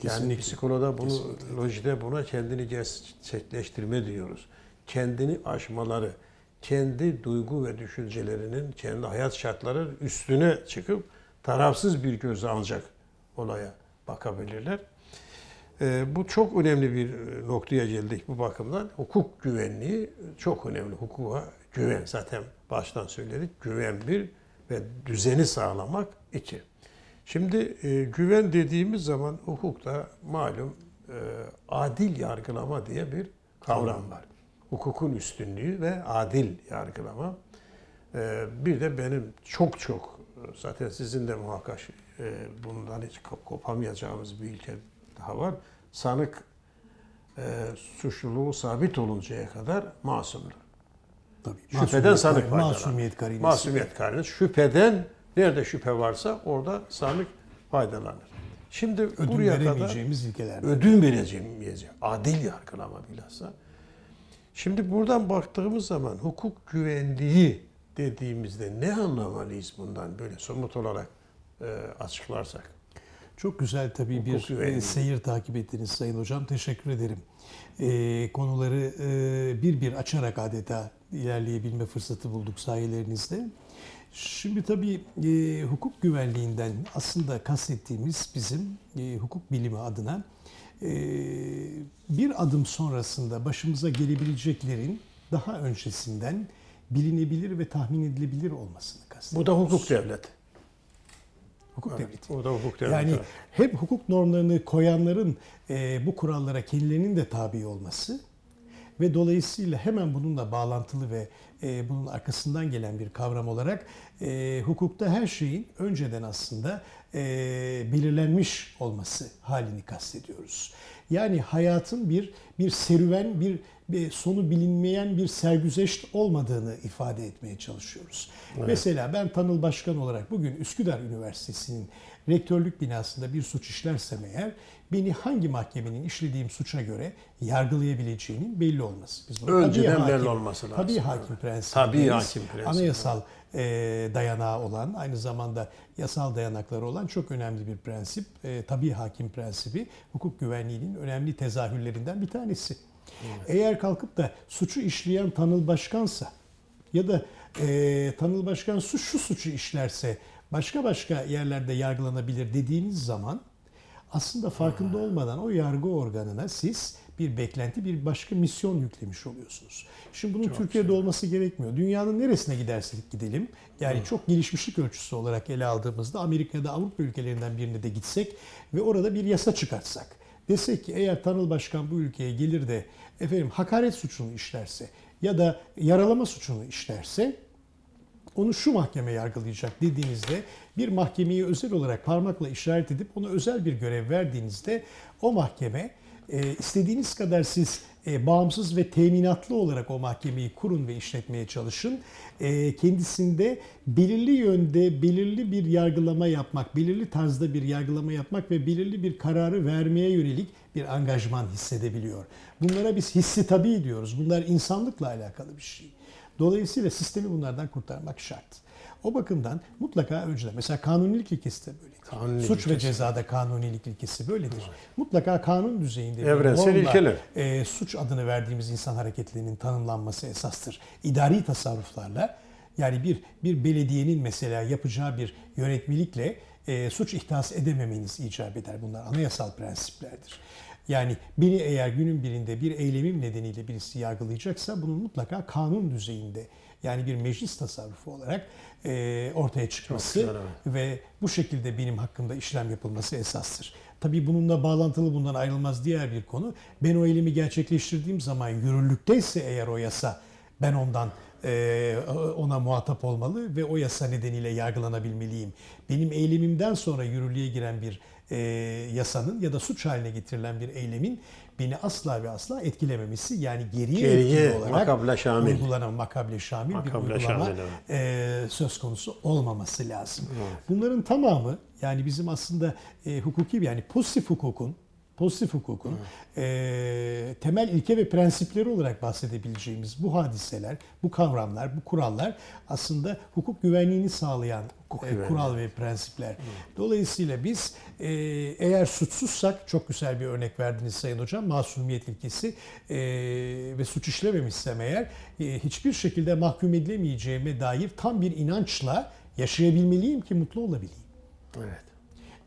Kesinlikle. Yani psikoloda bunu, Kesinlikle. lojide buna kendini gerçekleştirme diyoruz. Kendini aşmaları, kendi duygu ve düşüncelerinin kendi hayat şartları üstüne çıkıp tarafsız bir gözle ancak olaya bakabilirler. Ee, bu çok önemli bir e, noktaya geldik bu bakımdan. Hukuk güvenliği çok önemli. Hukuka güven zaten baştan söyledik. Güven bir ve düzeni sağlamak iki. Şimdi e, güven dediğimiz zaman hukukta malum e, adil yargılama diye bir kavram var. Hukukun üstünlüğü ve adil yargılama. Bir de benim çok çok zaten sizin de muhakkak bundan hiç kopamayacağımız bir ilke daha var. Sanık e, suçluluğu sabit oluncaya kadar masumdur. Tabii, şüpheden sanık faydalanır. Masumiyet karinesi. Masumiyet karinesi. Şüpheden nerede şüphe varsa orada sanık faydalanır. Şimdi ödün buraya kadar ilkelerde. ödün vereceğimiz, adil yargılama bilhassa. Şimdi buradan baktığımız zaman hukuk güvenliği dediğimizde ne anlamalıyız bundan böyle somut olarak e, açıklarsak? Çok güzel tabii bir Hukuk e, seyir takip ettiniz Sayın Hocam. Teşekkür ederim. Ee, konuları e, bir bir açarak adeta ilerleyebilme fırsatı bulduk sayelerinizde. Şimdi tabii e, hukuk güvenliğinden aslında kastettiğimiz bizim e, hukuk bilimi adına e, bir adım sonrasında başımıza gelebileceklerin daha öncesinden bilinebilir ve tahmin edilebilir olmasını kastediyoruz. Bu da hukuk devleti hukuk evet, devleti. O da hukuk devleti. Yani hep hukuk normlarını koyanların e, bu kurallara kendilerinin de tabi olması ve dolayısıyla hemen bununla bağlantılı ve e, bunun arkasından gelen bir kavram olarak e, hukukta her şeyin önceden aslında e, belirlenmiş olması halini kastediyoruz. Yani hayatın bir bir serüven, bir, bir sonu bilinmeyen bir sergüzeşt olmadığını ifade etmeye çalışıyoruz. Evet. Mesela ben panel başkan olarak bugün Üsküdar Üniversitesi'nin rektörlük binasında bir suç işlersem eğer beni hangi mahkemenin işlediğim suça göre yargılayabileceğinin belli olması. Biz Önceden hakim, belli olması lazım. Tabii hakim prensibi. Tabii hakim prensibi. Anayasal e, dayanağı olan, aynı zamanda yasal dayanakları olan çok önemli bir prensip. E, tabi hakim prensibi hukuk güvenliğinin önemli tezahürlerinden bir tanesi. Evet. Eğer kalkıp da suçu işleyen Tanıl Başkan'sa ya da e, Tanıl Başkan su, şu suçu işlerse başka başka yerlerde yargılanabilir dediğiniz zaman aslında farkında olmadan o yargı organına siz bir beklenti, bir başka misyon yüklemiş oluyorsunuz. Şimdi bunun çok Türkiye'de güzel. olması gerekmiyor. Dünyanın neresine gidersek gidelim, yani Hı. çok gelişmişlik ölçüsü olarak ele aldığımızda Amerika'da Avrupa ülkelerinden birine de gitsek ve orada bir yasa çıkartsak. Desek ki eğer Tanıl Başkan bu ülkeye gelir de efendim hakaret suçunu işlerse ya da yaralama suçunu işlerse onu şu mahkeme yargılayacak dediğinizde bir mahkemeyi özel olarak parmakla işaret edip ona özel bir görev verdiğinizde o mahkeme e, istediğiniz kadar siz e, bağımsız ve teminatlı olarak o mahkemeyi kurun ve işletmeye çalışın. E, kendisinde belirli yönde belirli bir yargılama yapmak, belirli tarzda bir yargılama yapmak ve belirli bir kararı vermeye yönelik bir angajman hissedebiliyor. Bunlara biz hissi tabi diyoruz. Bunlar insanlıkla alakalı bir şey. Dolayısıyla sistemi bunlardan kurtarmak şart. O bakımdan mutlaka önceden mesela kanunilik ilkesi de böyle. Kanunilik Suç ilkesi. ve cezada kanunilik ilkesi böyledir. Evet. Mutlaka kanun düzeyinde evrensel ilkeler. E, suç adını verdiğimiz insan hareketlerinin tanımlanması esastır. İdari tasarruflarla yani bir bir belediyenin mesela yapacağı bir yönetmelikle e, suç ihdas edememeniz icap eder. Bunlar anayasal prensiplerdir. Yani beni eğer günün birinde bir eylemim nedeniyle birisi yargılayacaksa bunun mutlaka kanun düzeyinde yani bir meclis tasarrufu olarak e, ortaya çıkması ve bu şekilde benim hakkımda işlem yapılması esastır. Tabii bununla bağlantılı bundan ayrılmaz diğer bir konu. Ben o eylemi gerçekleştirdiğim zaman yürürlükteyse eğer o yasa ben ondan e, ona muhatap olmalı ve o yasa nedeniyle yargılanabilmeliyim. Benim eylemimden sonra yürürlüğe giren bir e, yasanın ya da suç haline getirilen bir eylemin beni asla ve asla etkilememesi yani geriye, geriye etkili olarak makable şamil. uygulanan makable şamil makable bir uygulama şamil, evet. E, söz konusu olmaması lazım. Evet. Bunların tamamı yani bizim aslında e, hukuki yani pozitif hukukun pozitif hukukun e, temel ilke ve prensipleri olarak bahsedebileceğimiz bu hadiseler, bu kavramlar, bu kurallar aslında hukuk güvenliğini sağlayan hukuk e, kural ve prensipler. Evet. Dolayısıyla biz e, eğer suçsuzsak, çok güzel bir örnek verdiniz Sayın Hocam, masumiyet ilkesi e, ve suç işlememişsem eğer e, hiçbir şekilde mahkum edilemeyeceğime dair tam bir inançla yaşayabilmeliyim ki mutlu olabileyim. Evet.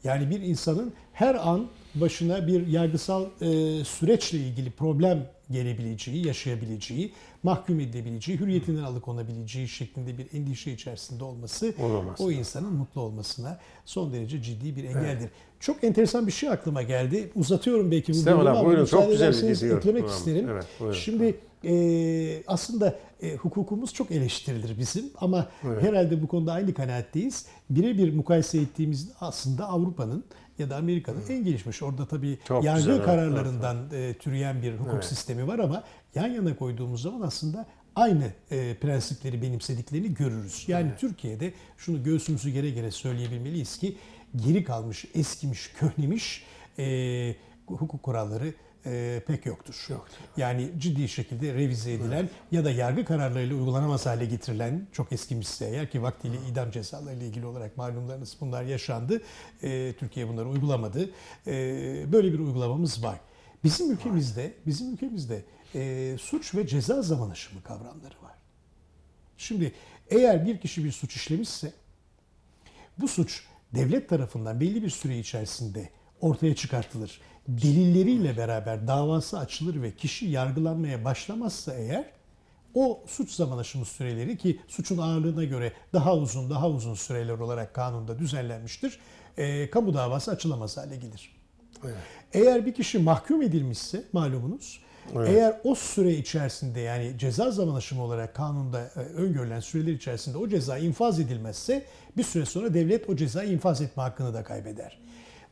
Yani bir insanın her an başına bir yargısal e, süreçle ilgili problem gelebileceği, yaşayabileceği, mahkum edilebileceği, hürriyetinden alıkonabileceği şeklinde bir endişe içerisinde olması Olamaz. o insanın mutlu olmasına son derece ciddi bir engeldir. Evet. Çok enteresan bir şey aklıma geldi. Uzatıyorum belki bu durumu ama buyurun, çok güzel bir eklemek isterim. Evet, Şimdi e, aslında e, hukukumuz çok eleştirilir bizim ama evet. herhalde bu konuda aynı kanaatteyiz. Birebir mukayese ettiğimiz aslında Avrupa'nın ya da Amerika'nın hmm. en gelişmiş. Orada tabii Çok yargı güzel, kararlarından evet, evet. E, türeyen bir hukuk evet. sistemi var ama yan yana koyduğumuz zaman aslında aynı e, prensipleri benimsediklerini görürüz. Yani evet. Türkiye'de şunu göğsümüzü gere gere söyleyebilmeliyiz ki geri kalmış, eskimiş, köhnemiş e, hukuk kuralları e, pek yoktur. yoktur. Yani ciddi şekilde revize edilen evet. ya da yargı kararlarıyla uygulanamaz hale getirilen çok eskimişse eğer ki vaktiyle evet. idam cezalarıyla ilgili olarak malumlarınız bunlar yaşandı. E, Türkiye bunları uygulamadı. E, böyle bir uygulamamız var. Bizim ülkemizde bizim ülkemizde e, suç ve ceza zaman aşımı kavramları var. Şimdi eğer bir kişi bir suç işlemişse bu suç devlet tarafından belli bir süre içerisinde ortaya çıkartılır delilleriyle beraber davası açılır ve kişi yargılanmaya başlamazsa eğer o suç zaman aşımı süreleri ki suçun ağırlığına göre daha uzun daha uzun süreler olarak kanunda düzenlenmiştir. E, kamu davası açılamaz hale gelir. Evet. Eğer bir kişi mahkum edilmişse malumunuz evet. eğer o süre içerisinde yani ceza zaman aşımı olarak kanunda e, öngörülen süreler içerisinde o ceza infaz edilmezse bir süre sonra devlet o ceza infaz etme hakkını da kaybeder.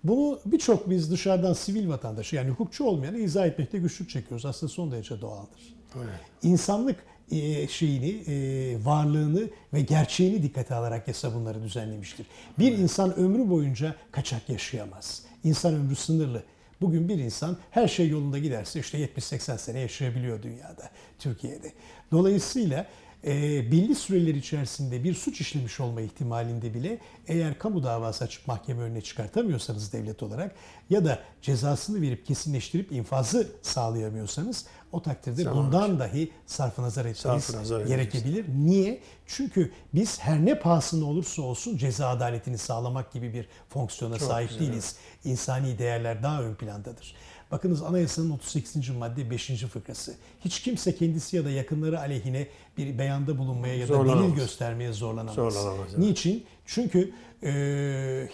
Bunu birçok biz dışarıdan sivil vatandaşı yani hukukçu olmayan, izah etmekte güçlük çekiyoruz. Aslında son derece doğaldır. Evet. İnsanlık e, şeyini, e, varlığını ve gerçeğini dikkate alarak yasa düzenlemiştir. Bir evet. insan ömrü boyunca kaçak yaşayamaz. İnsan ömrü sınırlı. Bugün bir insan her şey yolunda giderse işte 70-80 sene yaşayabiliyor dünyada, Türkiye'de. Dolayısıyla e, belli süreler içerisinde bir suç işlemiş olma ihtimalinde bile eğer kamu davası açıp mahkeme önüne çıkartamıyorsanız devlet olarak ya da cezasını verip kesinleştirip infazı sağlayamıyorsanız o takdirde Sağ bundan olmuş. dahi sarfı nazar etmeniz sarfı gerekebilir. Edeceğiz. Niye? Çünkü biz her ne pahasına olursa olsun ceza adaletini sağlamak gibi bir fonksiyona Çok sahip güzel. değiliz. İnsani değerler daha ön plandadır. Bakınız anayasanın 38. madde 5. fıkrası. Hiç kimse kendisi ya da yakınları aleyhine bir beyanda bulunmaya ya da zorlanamaz. delil göstermeye zorlanamaz. zorlanamaz evet. Niçin? Çünkü e,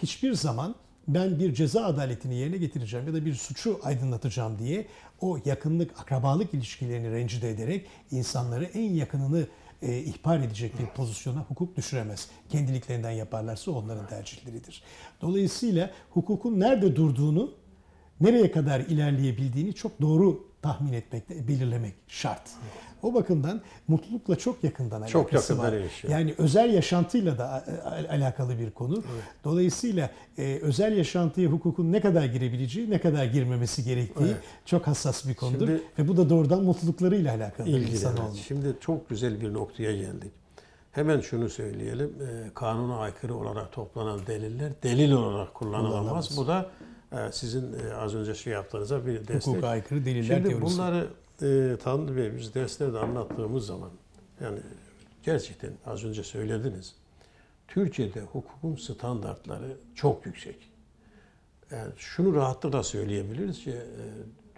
hiçbir zaman ben bir ceza adaletini yerine getireceğim ya da bir suçu aydınlatacağım diye o yakınlık, akrabalık ilişkilerini rencide ederek insanları en yakınını e, ihbar edecek bir pozisyona hukuk düşüremez. Kendiliklerinden yaparlarsa onların tercihleridir. Dolayısıyla hukukun nerede durduğunu nereye kadar ilerleyebildiğini çok doğru tahmin etmek, belirlemek şart. O bakımdan mutlulukla çok yakından çok alakası yakından var. Yaşıyor. Yani özel yaşantıyla da alakalı bir konu. Evet. Dolayısıyla e, özel yaşantıya hukukun ne kadar girebileceği, ne kadar girmemesi gerektiği evet. çok hassas bir konudur. Şimdi, Ve bu da doğrudan mutluluklarıyla alakalı. İlgili, evet. Şimdi çok güzel bir noktaya geldik. Hemen şunu söyleyelim. E, kanuna aykırı olarak toplanan deliller delil olarak kullanılamaz. Bu da ee, sizin e, az önce şey yaptığınıza bir destek. Hukuka aykırı deliller Şimdi teorisi. bunları e, Tanrı Bey biz derslerde anlattığımız zaman yani gerçekten az önce söylediniz. Türkiye'de hukukun standartları çok yüksek. Yani şunu rahatlıkla söyleyebiliriz ki e,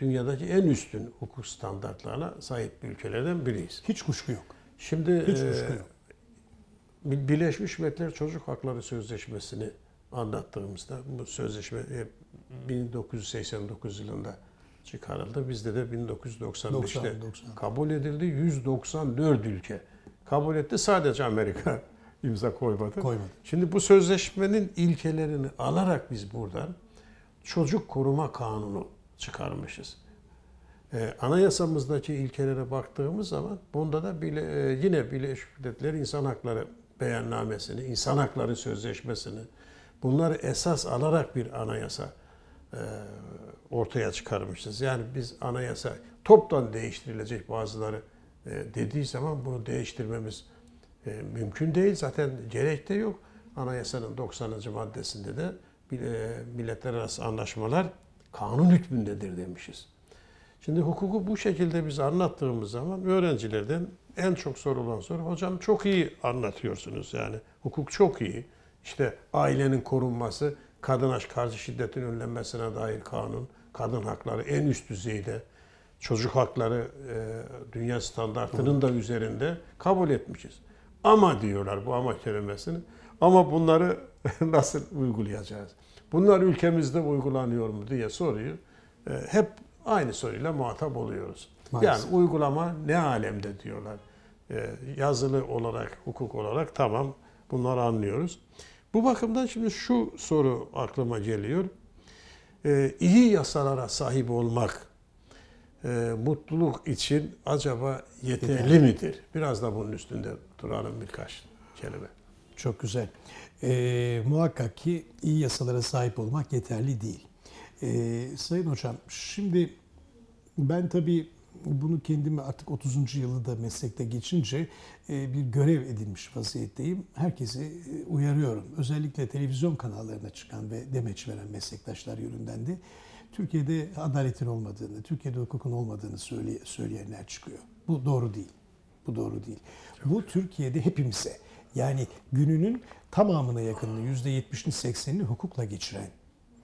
dünyadaki en üstün hukuk standartlarına sahip ülkelerden biriyiz. Hiç kuşku yok. Şimdi Hiç e, kuşku yok. Birleşmiş Milletler Çocuk Hakları Sözleşmesi'ni anlattığımızda bu sözleşme 1989 yılında çıkarıldı. Bizde de 1995'te 90, kabul edildi. 194 ülke kabul etti. Sadece Amerika <laughs> imza koymadı. koymadı. Şimdi bu sözleşmenin ilkelerini alarak biz buradan çocuk koruma kanunu çıkarmışız. Ee, anayasamızdaki ilkelere baktığımız zaman bunda da bile, e, yine Birleşmiş Milletler İnsan Hakları Beyannamesini, İnsan Hakları Sözleşmesini, bunları esas alarak bir anayasa e, ortaya çıkarmışız. Yani biz anayasa toptan değiştirilecek bazıları e, dediği zaman bunu değiştirmemiz e, mümkün değil. Zaten gerek de yok. Anayasanın 90. maddesinde de milletler arası anlaşmalar kanun hükmündedir demişiz. Şimdi hukuku bu şekilde biz anlattığımız zaman öğrencilerden en çok sorulan soru hocam çok iyi anlatıyorsunuz yani hukuk çok iyi işte ailenin korunması, kadın aşk karşı şiddetin önlenmesine dair kanun, kadın hakları en üst düzeyde, çocuk hakları e, dünya standartının da üzerinde kabul etmişiz. Ama diyorlar bu ama kelimesini. Ama bunları <laughs> nasıl uygulayacağız? Bunlar ülkemizde uygulanıyor mu diye soruyu e, hep aynı soruyla muhatap oluyoruz. Maalesef. Yani uygulama ne alemde diyorlar. E, yazılı olarak, hukuk olarak tamam bunları anlıyoruz. Bu bakımdan şimdi şu soru aklıma geliyor. Ee, iyi yasalara sahip olmak e, mutluluk için acaba yeterli midir? Biraz da bunun üstünde duralım birkaç kelime. Çok güzel. E, muhakkak ki iyi yasalara sahip olmak yeterli değil. E, Sayın Hocam, şimdi ben tabii bunu kendime artık 30. yılı da meslekte geçince e, bir görev edilmiş vaziyetteyim. Herkesi e, uyarıyorum. Özellikle televizyon kanallarına çıkan ve demeç veren meslektaşlar yönünden de Türkiye'de adaletin olmadığını, Türkiye'de hukukun olmadığını söyleyenler çıkıyor. Bu doğru değil. Bu doğru değil. Bu Türkiye'de hepimize yani gününün tamamına yakınını %70'ini 80'ini hukukla geçiren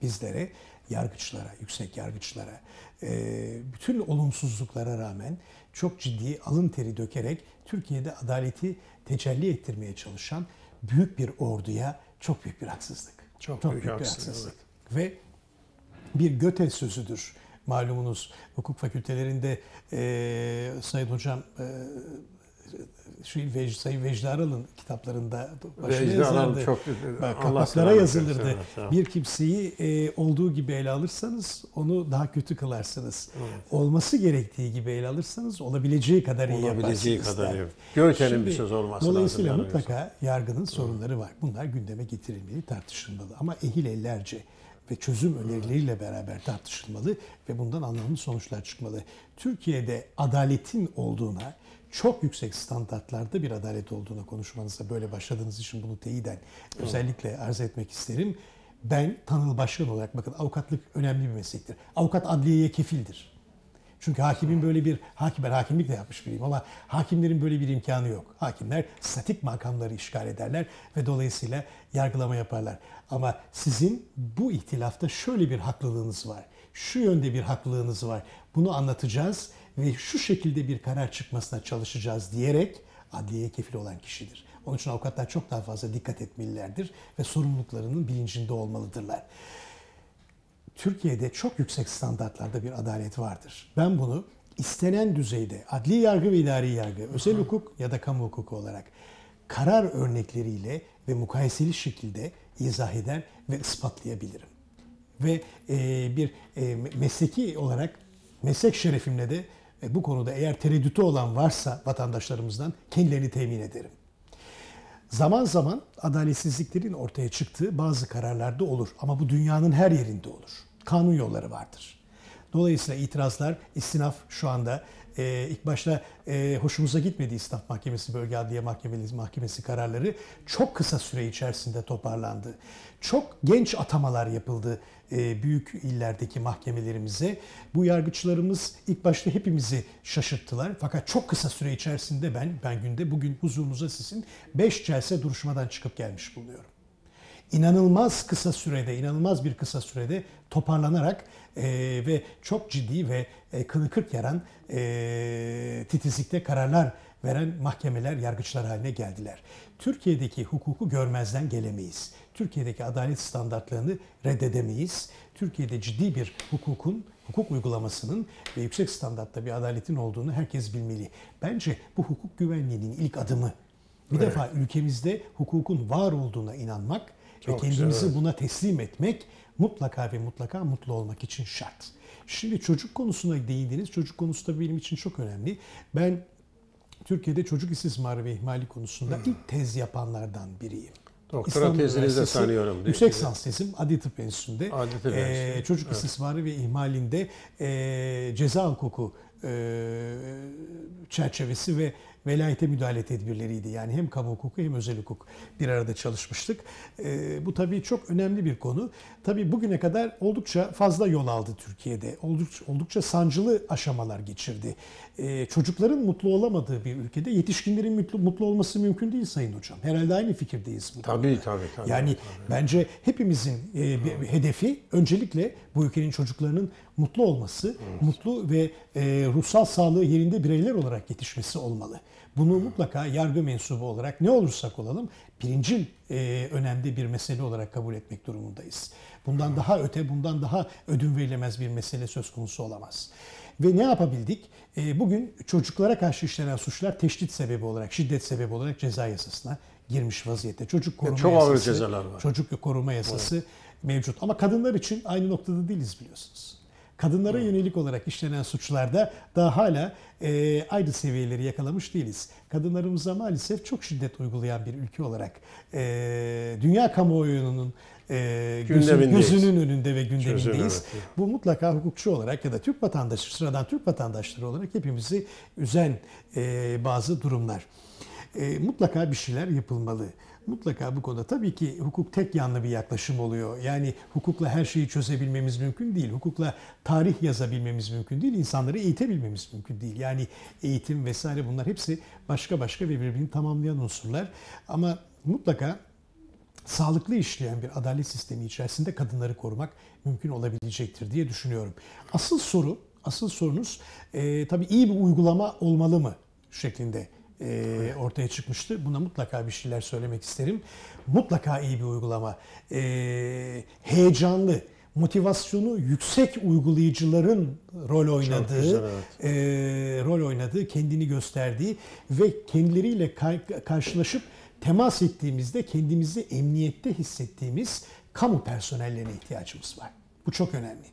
bizlere yargıçlara, yüksek yargıçlara, e, bütün olumsuzluklara rağmen çok ciddi alın teri dökerek Türkiye'de adaleti tecelli ettirmeye çalışan büyük bir orduya çok büyük bir haksızlık. Çok, çok büyük, büyük bir haksızlık. haksızlık. Ve bir Göte sözüdür malumunuz hukuk fakültelerinde e, Sayın Hocam e, şu Vec, Sayın Vecdi Aral'ın kitaplarında başına Vecdi çok e, Bak, kapaklara yazılırdı. Bir kimseyi e, olduğu gibi ele alırsanız onu daha kötü kılarsınız. Evet. Olması gerektiği gibi ele alırsanız olabileceği kadar iyi olabileceği yaparsınız. Olabileceği bir söz olması dolayısıyla lazım. Dolayısıyla mutlaka yargının sorunları var. Bunlar gündeme getirilmeli, tartışılmalı ama ehil ellerce ve çözüm önerileriyle beraber tartışılmalı ve bundan anlamlı sonuçlar çıkmalı. Türkiye'de adaletin olduğuna, çok yüksek standartlarda bir adalet olduğuna konuşmanıza böyle başladığınız için bunu teyiden özellikle arz etmek isterim. Ben Tanıl Başkan olarak bakın avukatlık önemli bir meslektir. Avukat adliyeye kefildir. Çünkü hakimin böyle bir, hakim, ben hakimlik de yapmış biriyim ama hakimlerin böyle bir imkanı yok. Hakimler statik makamları işgal ederler ve dolayısıyla yargılama yaparlar. Ama sizin bu ihtilafta şöyle bir haklılığınız var. Şu yönde bir haklılığınız var. Bunu anlatacağız ve şu şekilde bir karar çıkmasına çalışacağız diyerek adliyeye kefil olan kişidir. Onun için avukatlar çok daha fazla dikkat etmelilerdir ve sorumluluklarının bilincinde olmalıdırlar. Türkiye'de çok yüksek standartlarda bir adalet vardır. Ben bunu istenen düzeyde adli yargı ve idari yargı, özel hukuk ya da kamu hukuku olarak karar örnekleriyle ve mukayeseli şekilde izah eder ve ispatlayabilirim. Ve e, bir e, mesleki olarak meslek şerefimle de e, bu konuda eğer tereddütü olan varsa vatandaşlarımızdan kendilerini temin ederim. Zaman zaman adaletsizliklerin ortaya çıktığı bazı kararlarda olur ama bu dünyanın her yerinde olur. Kanun yolları vardır. Dolayısıyla itirazlar, istinaf şu anda e, ilk başta e, hoşumuza gitmedi İstinaf Mahkemesi, Bölge Adliye Mahkemesi, Mahkemesi kararları çok kısa süre içerisinde toparlandı. Çok genç atamalar yapıldı e, büyük illerdeki mahkemelerimize. Bu yargıçlarımız ilk başta hepimizi şaşırttılar. Fakat çok kısa süre içerisinde ben ben günde bugün huzurunuza sizin 5 celse duruşmadan çıkıp gelmiş bulunuyorum inanılmaz kısa sürede, inanılmaz bir kısa sürede toparlanarak e, ve çok ciddi ve e, kılı kırk yaran e, titizlikte kararlar veren mahkemeler yargıçlar haline geldiler. Türkiye'deki hukuku görmezden gelemeyiz. Türkiye'deki adalet standartlarını reddedemeyiz. Türkiye'de ciddi bir hukukun, hukuk uygulamasının ve yüksek standartta bir adaletin olduğunu herkes bilmeli. Bence bu hukuk güvenliğinin ilk adımı. Bir evet. defa ülkemizde hukukun var olduğuna inanmak çok ve kendimizi güzel. buna teslim etmek mutlaka ve mutlaka mutlu olmak için şart. Şimdi çocuk konusuna değindiniz. Çocuk konusu da benim için çok önemli. Ben Türkiye'de çocuk istismarı ve ihmali konusunda hmm. ilk tez yapanlardan biriyim. Doktora İstanbul de sanıyorum. yüksek sans tezim Adi Tıp Enstitüsü'nde. Adi Tıp Enstitüsü. çocuk evet. istismarı ve ihmalinde e, ceza hukuku e, çerçevesi ve velayete müdahale tedbirleriydi. Yani hem kamu hukuku hem özel hukuk bir arada çalışmıştık. E, bu tabii çok önemli bir konu. Tabii bugüne kadar oldukça fazla yol aldı Türkiye'de. Oldukça, oldukça sancılı aşamalar geçirdi. E, çocukların mutlu olamadığı bir ülkede yetişkinlerin mutlu, mutlu olması mümkün değil Sayın Hocam. Herhalde aynı fikirdeyiz. tabii, tabii tabii. Yani tabii. bence hepimizin e, bir hedefi öncelikle bu ülkenin çocuklarının mutlu olması, evet. mutlu ve e, ruhsal sağlığı yerinde bireyler olarak yetişmesi olmalı. Bunu mutlaka yargı mensubu olarak ne olursak olalım birincil e, önemli bir mesele olarak kabul etmek durumundayız. Bundan daha öte, bundan daha ödün verilemez bir mesele söz konusu olamaz. Ve ne yapabildik? E, bugün çocuklara karşı işlenen suçlar teşdit sebebi olarak, şiddet sebebi olarak ceza yasasına girmiş vaziyette. Çocuk e, koruma Çok yasası, ağır cezalar var. Çocuk koruma yasası evet. mevcut. Ama kadınlar için aynı noktada değiliz biliyorsunuz kadınlara yönelik olarak işlenen suçlarda daha hala e, aynı seviyeleri yakalamış değiliz. Kadınlarımıza maalesef çok şiddet uygulayan bir ülke olarak e, dünya kamuoyunun e, gözün, gözünün önünde ve gündemindeyiz. evet. Bu mutlaka hukukçu olarak ya da Türk vatandaşı, sıradan Türk vatandaşları olarak hepimizi üzen e, bazı durumlar. E, mutlaka bir şeyler yapılmalı mutlaka bu konuda tabii ki hukuk tek yanlı bir yaklaşım oluyor. Yani hukukla her şeyi çözebilmemiz mümkün değil. Hukukla tarih yazabilmemiz mümkün değil. İnsanları eğitebilmemiz mümkün değil. Yani eğitim vesaire bunlar hepsi başka başka ve birbirini tamamlayan unsurlar. Ama mutlaka sağlıklı işleyen bir adalet sistemi içerisinde kadınları korumak mümkün olabilecektir diye düşünüyorum. Asıl soru, asıl sorunuz e, tabii iyi bir uygulama olmalı mı şeklinde e, ortaya çıkmıştı. Buna mutlaka bir şeyler söylemek isterim. Mutlaka iyi bir uygulama. E, heyecanlı, motivasyonu yüksek uygulayıcıların rol oynadığı, güzel, evet. e, rol oynadığı, kendini gösterdiği ve kendileriyle karşılaşıp temas ettiğimizde kendimizi emniyette hissettiğimiz kamu personellerine ihtiyacımız var. Bu çok önemli.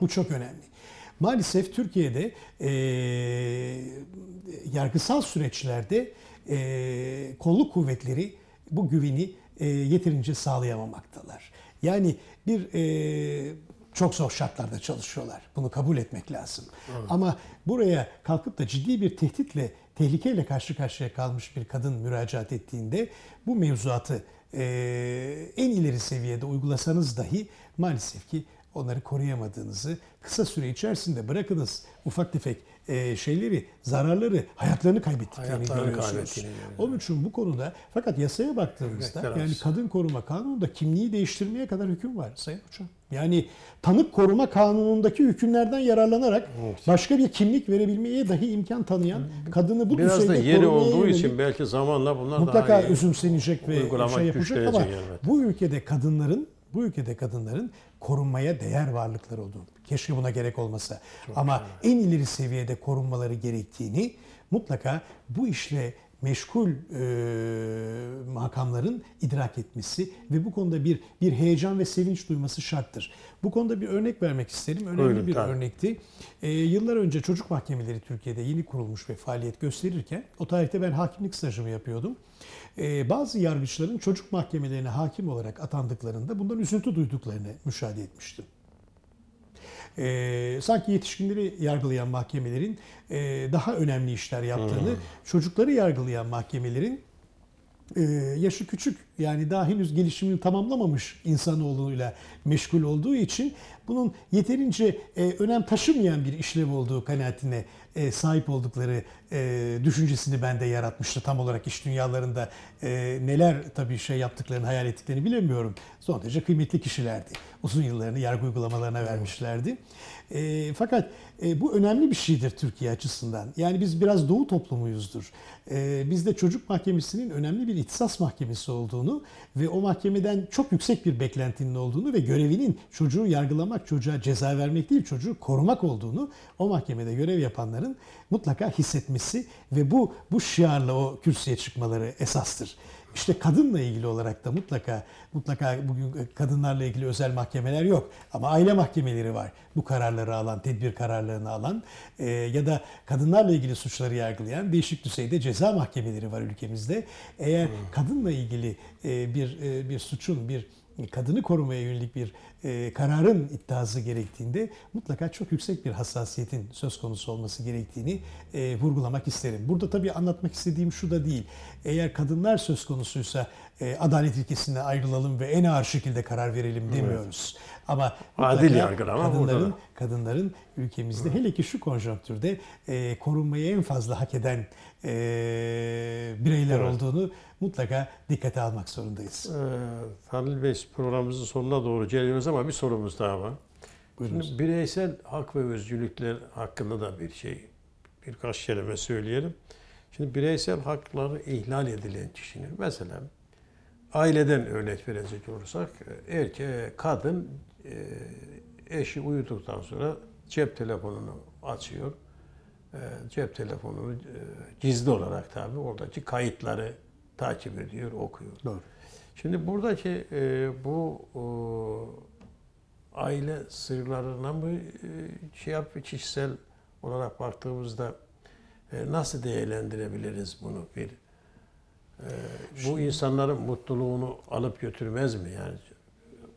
Bu çok önemli. Maalesef Türkiye'de e, yargısal süreçlerde e, kolluk kuvvetleri bu güveni e, yeterince sağlayamamaktalar. Yani bir e, çok zor şartlarda çalışıyorlar. Bunu kabul etmek lazım. Evet. Ama buraya kalkıp da ciddi bir tehditle, tehlikeyle karşı karşıya kalmış bir kadın müracaat ettiğinde bu mevzuatı e, en ileri seviyede uygulasanız dahi maalesef ki onları koruyamadığınızı kısa süre içerisinde bırakınız ufak tefek e, şeyleri, zararları, hayatlarını kaybettiklerini hayatlarını görüyorsunuz. Kaybettiklerini Onun için bu konuda fakat yasaya baktığımızda Bekler yani kadın koruma kanununda kimliği değiştirmeye kadar hüküm var Sayın Hocam. Yani tanık koruma kanunundaki hükümlerden yararlanarak evet. başka bir kimlik verebilmeye dahi imkan tanıyan kadını bu Biraz da yeri olduğu için belki zamanla bunlar mutlaka daha iyi özümsenecek ve şey yapacak ama yani. bu ülkede kadınların bu ülkede kadınların korunmaya değer varlıklar olduğunu. Keşke buna gerek olmasa. Çok Ama önemli. en ileri seviyede korunmaları gerektiğini mutlaka bu işle meşgul e, makamların idrak etmesi ve bu konuda bir bir heyecan ve sevinç duyması şarttır. Bu konuda bir örnek vermek isterim. Önemli Öyle, bir tabii. örnekti. E, yıllar önce çocuk mahkemeleri Türkiye'de yeni kurulmuş ve faaliyet gösterirken o tarihte ben hakimlik stajımı yapıyordum. Ee, bazı yargıçların çocuk mahkemelerine hakim olarak atandıklarında bundan üzüntü duyduklarını müşahede etmiştim. Ee, sanki yetişkinleri yargılayan mahkemelerin e, daha önemli işler yaptığını, hmm. çocukları yargılayan mahkemelerin ee, yaşı küçük yani daha henüz gelişimini tamamlamamış insanoğluyla meşgul olduğu için bunun yeterince e, önem taşımayan bir işlev olduğu kanaatine e, sahip oldukları e, düşüncesini bende yaratmıştı. Tam olarak iş dünyalarında e, neler tabii şey yaptıklarını, hayal ettiklerini bilemiyorum. Son derece kıymetli kişilerdi. Uzun yıllarını yargı uygulamalarına vermişlerdi. E, fakat e, bu önemli bir şeydir Türkiye açısından. Yani biz biraz doğu toplumuyuzdur. E, ee, bizde çocuk mahkemesinin önemli bir ihtisas mahkemesi olduğunu ve o mahkemeden çok yüksek bir beklentinin olduğunu ve görevinin çocuğu yargılamak, çocuğa ceza vermek değil, çocuğu korumak olduğunu o mahkemede görev yapanların mutlaka hissetmesi ve bu bu şiarla o kürsüye çıkmaları esastır. İşte kadınla ilgili olarak da mutlaka mutlaka bugün e, kadınlarla ilgili özel mahkemeler yok ama aile mahkemeleri var. Bu kararları alan, tedbir kararlarını alan e, ya da kadınlarla ilgili suçları yargılayan değişik düzeyde ceza mahkemeleri var ülkemizde. Eğer hmm. kadınla ilgili e, bir e, bir suçun bir e, kadını korumaya yönelik bir e, kararın iddiası gerektiğinde mutlaka çok yüksek bir hassasiyetin söz konusu olması gerektiğini e, vurgulamak isterim. Burada tabii anlatmak istediğim şu da değil. Eğer kadınlar söz konusuysa e, adalet ilkesinden ayrılalım ve en ağır şekilde karar verelim demiyoruz. Evet. Ama adil yargılama kadınların, burada. kadınların ülkemizde hele ki şu konjonktürde e, korunmayı en fazla hak eden e, bireyler evet. olduğunu mutlaka dikkate almak zorundayız. Ee, Halil Bey programımızın sonuna doğru geliyoruz ama bir sorumuz daha var. Şimdi bireysel hak ve özgürlükler hakkında da bir şey birkaç kelime söyleyelim. Şimdi bireysel hakları ihlal edilen kişinin mesela aileden örnek verecek olursak erke kadın e, eşi uyuduktan sonra cep telefonunu açıyor. E, cep telefonunu e, gizli olarak tabii oradaki kayıtları takip ediyor, okuyor. Doğru. Şimdi buradaki bu aile sırlarına mı şey yap kişisel olarak baktığımızda nasıl değerlendirebiliriz bunu bir ee, Bu insanların mutluluğunu alıp götürmez mi yani?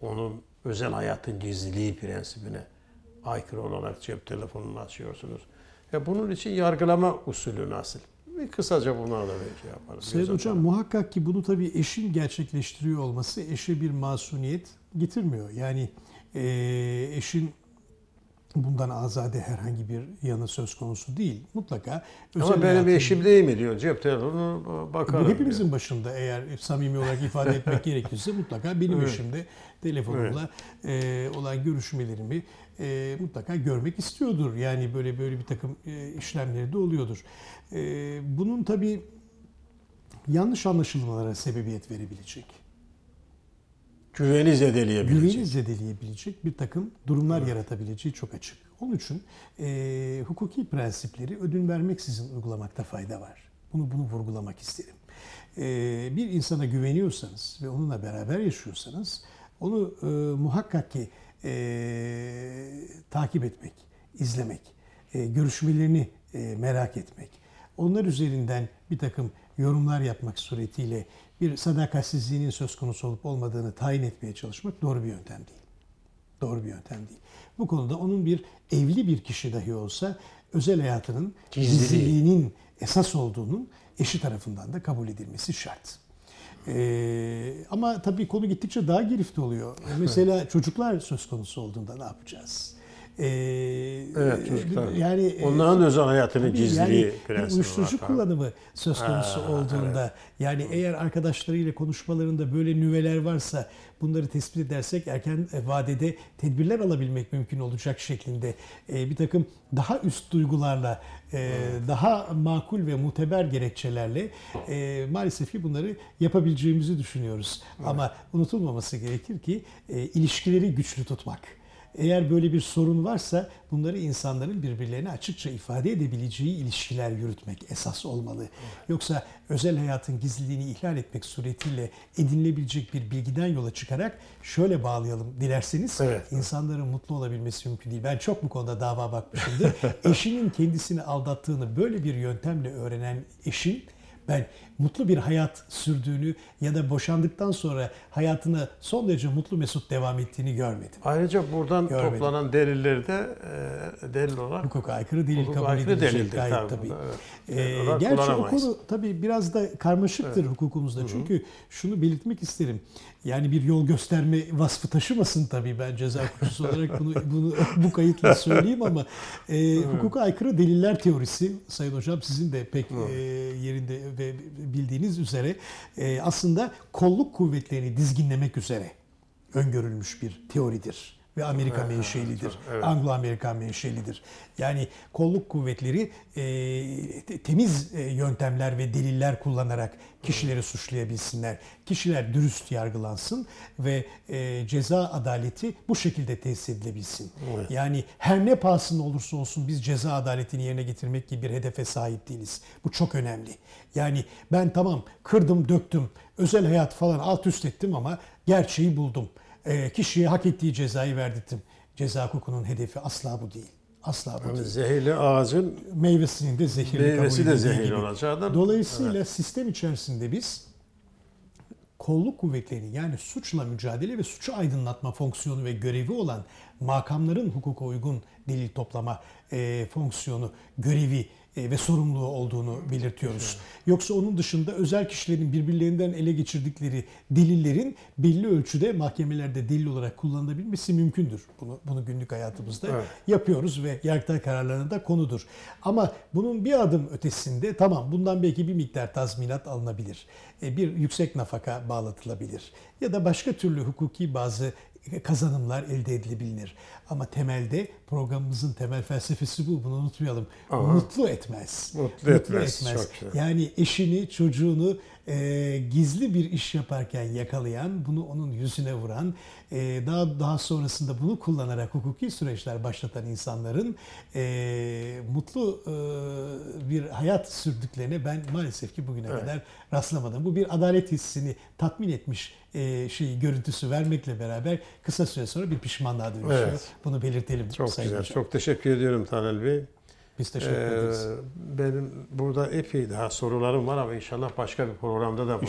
Onun özel hayatın gizliliği prensibine aykırı olarak cep telefonunu açıyorsunuz. Ya e, bunun için yargılama usulü nasıl? Bir kısaca bunları da belki yaparız. Sayın Hocam muhakkak ki bunu tabii eşin gerçekleştiriyor olması eşe bir masuniyet getirmiyor. Yani e, eşin bundan azade herhangi bir yanı söz konusu değil. Mutlaka özel Ama benim eşim değil mi diyor cep telefonu bakarım. Bu hepimizin diyor. başında eğer samimi olarak ifade etmek <laughs> gerekirse mutlaka benim evet. eşimde telefonumla evet. e, olan görüşmelerimi e, mutlaka görmek istiyordur. Yani böyle böyle bir takım e, işlemleri de oluyordur. E, bunun tabii yanlış anlaşılmalara sebebiyet verebilecek güveni zedeleyebilecek. Güveni zedeleyebilecek bir takım durumlar evet. yaratabileceği çok açık. Onun için e, hukuki prensipleri ödün vermeksizin uygulamakta fayda var. Bunu bunu vurgulamak isterim. E, bir insana güveniyorsanız ve onunla beraber yaşıyorsanız onu e, muhakkak ki e, takip etmek, izlemek, e, görüşmelerini e, merak etmek, onlar üzerinden bir takım yorumlar yapmak suretiyle bir sadakatsizliğinin söz konusu olup olmadığını tayin etmeye çalışmak doğru bir yöntem değil. Doğru bir yöntem değil. Bu konuda onun bir evli bir kişi dahi olsa özel hayatının gizliliğinin esas olduğunun eşi tarafından da kabul edilmesi şart. Ee, ama tabii konu gittikçe daha girift oluyor. Mesela çocuklar söz konusu olduğunda ne yapacağız? Ee, evet çocuklar. Yani, e, Onların özel hayatını gizli yani, Uyuşturucu var, kullanımı söz konusu ha, olduğunda evet. yani eğer arkadaşlarıyla konuşmalarında böyle nüveler varsa bunları tespit edersek erken e, vadede tedbirler alabilmek mümkün olacak şeklinde e, bir takım daha üst duygularla e, daha makul ve muteber gerekçelerle e, maalesef ki bunları yapabileceğimizi düşünüyoruz. Evet. Ama unutulmaması gerekir ki e, ilişkileri güçlü tutmak. Eğer böyle bir sorun varsa bunları insanların birbirlerine açıkça ifade edebileceği ilişkiler yürütmek esas olmalı. Yoksa özel hayatın gizliliğini ihlal etmek suretiyle edinilebilecek bir bilgiden yola çıkarak şöyle bağlayalım dilerseniz evet. insanların mutlu olabilmesi mümkün değil. Ben çok bu konuda dava bakmışımdır. <laughs> Eşinin kendisini aldattığını böyle bir yöntemle öğrenen eşin ben mutlu bir hayat sürdüğünü ya da boşandıktan sonra hayatını son derece mutlu mesut devam ettiğini görmedim. Ayrıca buradan görmedim. toplanan delilleri de e, delil olarak hukuka aykırı delil hukuka kabul aykırı edilecek gayet tabii. tabii. Evet. E, gerçi o konu tabii biraz da karmaşıktır evet. hukukumuzda. Hı-hı. Çünkü şunu belirtmek isterim. Yani bir yol gösterme vasfı taşımasın tabii ben ceza hukukçusu olarak bunu, <laughs> bunu bu kayıtla söyleyeyim ama e, hukuka aykırı deliller teorisi Sayın Hocam sizin de pek e, yerinde ve bildiğiniz üzere e, aslında kolluk kuvvetlerini dizginlemek üzere öngörülmüş bir teoridir ve Amerika evet, menşelidir. Evet, Anglo-Amerikan menşelidir. Yani kolluk kuvvetleri e, temiz e, yöntemler ve deliller kullanarak kişileri suçlayabilsinler. Kişiler dürüst yargılansın ve e, ceza adaleti bu şekilde tesis edilebilsin. Evet. Yani her ne pahasına olursa olsun biz ceza adaletini yerine getirmek gibi bir hedefe sahip değiliz. Bu çok önemli. Yani ben tamam kırdım döktüm özel hayat falan alt üst ettim ama gerçeği buldum. Ee, kişiye hak ettiği cezayı verdirttim. Ceza hukukunun hedefi asla bu değil. Asla bu değil. Zehirli ağacın meyvesinin de zehirli meyvesi de zehirli gibi. olacağından. Dolayısıyla evet. sistem içerisinde biz kolluk kuvvetleri yani suçla mücadele ve suçu aydınlatma fonksiyonu ve görevi olan makamların hukuka uygun delil toplama e, fonksiyonu görevi e, ve sorumluluğu olduğunu belirtiyoruz. Yoksa onun dışında özel kişilerin birbirlerinden ele geçirdikleri delillerin belli ölçüde mahkemelerde delil olarak kullanılabilmesi mümkündür. Bunu, bunu günlük hayatımızda evet. yapıyoruz ve yargıtay kararlarına da konudur. Ama bunun bir adım ötesinde tamam bundan belki bir miktar tazminat alınabilir. E, bir yüksek nafaka bağlatılabilir. Ya da başka türlü hukuki bazı e, kazanımlar elde edilebilir. Ama temelde programımızın temel felsefesi bu. Bunu unutmayalım. Aha. Mutlu etmez. Mutlu, mutlu etmez. etmez. Çok yani eşini, çocuğunu e, gizli bir iş yaparken yakalayan, bunu onun yüzüne vuran, e, daha daha sonrasında bunu kullanarak hukuki süreçler başlatan insanların e, mutlu e, bir hayat sürdüklerine ben maalesef ki bugüne evet. kadar rastlamadım. Bu bir adalet hissini tatmin etmiş e, şeyi görüntüsü vermekle beraber kısa süre sonra bir pişmanlığa dönüşüyor. Evet. Bunu belirtelim. Çok Sayın güzel. Hocam. Çok teşekkür ediyorum Tanel Bey. Biz teşekkür ee, ederiz. Benim burada epey daha sorularım var ama inşallah başka bir programda da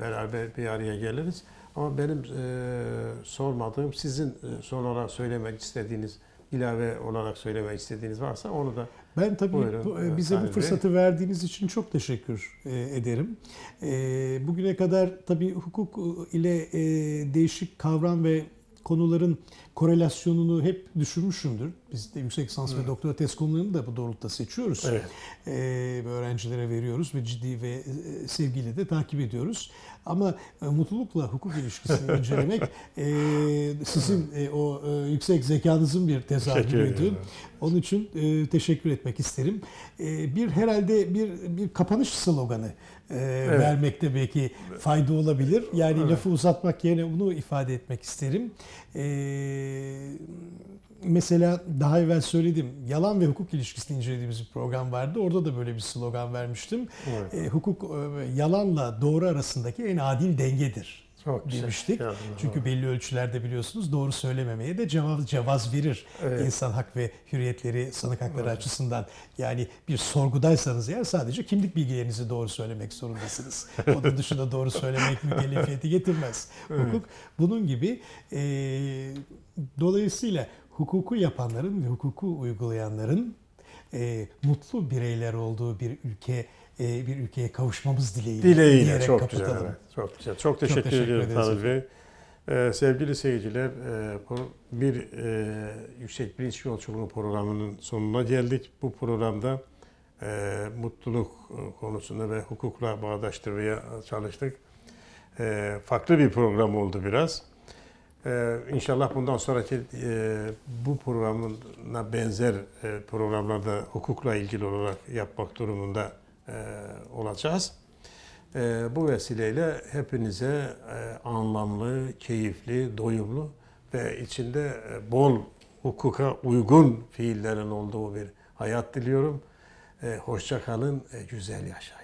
beraber bir araya geliriz. Ama benim e, sormadığım, sizin e, son olarak söylemek istediğiniz, ilave olarak söylemek istediğiniz varsa onu da ben tabii Buyurun, bu, e, e, bize bu fırsatı verdiğiniz için çok teşekkür e, ederim. Bugüne kadar tabii hukuk ile değişik kavram ve konuların korelasyonunu hep düşünmüşümdür. Biz de yüksek lisans evet. ve doktora test konularını da bu doğrultuda seçiyoruz. Evet. Ee, öğrencilere veriyoruz ve ciddi ve e, sevgiyle de takip ediyoruz. Ama e, mutlulukla hukuk ilişkisini incelemek e, sizin e, o e, yüksek zekanızın bir tezahürüydü. Onun için e, teşekkür etmek isterim. E, bir herhalde bir bir kapanış sloganı e, evet. vermekte belki fayda olabilir. Yani evet. lafı uzatmak yerine bunu ifade etmek isterim. E, mesela daha evvel söyledim. Yalan ve hukuk ilişkisini incelediğimiz bir program vardı. Orada da böyle bir slogan vermiştim. Evet. E, hukuk e, yalanla doğru arasındaki en adil dengedir. Çok demiştik. Güzel. Çünkü belli ölçülerde biliyorsunuz doğru söylememeye de cevaz, cevaz verir evet. insan hak ve hürriyetleri sanık hakları evet. açısından. Yani bir sorgudaysanız eğer sadece kimlik bilgilerinizi doğru söylemek zorundasınız. <laughs> Onun dışında doğru söylemek mükellefiyeti getirmez. Evet. Hukuk bunun gibi e, dolayısıyla hukuku yapanların ve hukuku uygulayanların e, mutlu bireyler olduğu bir ülke e, bir ülkeye kavuşmamız dileğiyle. Dileğiyle çok kapatalım. güzel. Evet. Çok güzel. Çok teşekkür, çok teşekkür ediyorum Bey. Ee, sevgili seyirciler, e, bir e, Yüksek Bilinç Yolculuğu programının sonuna geldik. Bu programda e, mutluluk e, konusunda ve hukukla bağdaştırmaya çalıştık. E, farklı bir program oldu biraz. Ee, inşallah bundan sonraki e, bu programına benzer e, programlarda hukukla ilgili olarak yapmak durumunda e, olacağız. E, bu vesileyle hepinize e, anlamlı, keyifli, doyumlu ve içinde e, bol hukuka uygun fiillerin olduğu bir hayat diliyorum. E, hoşça kalın, e, güzel yaşayın.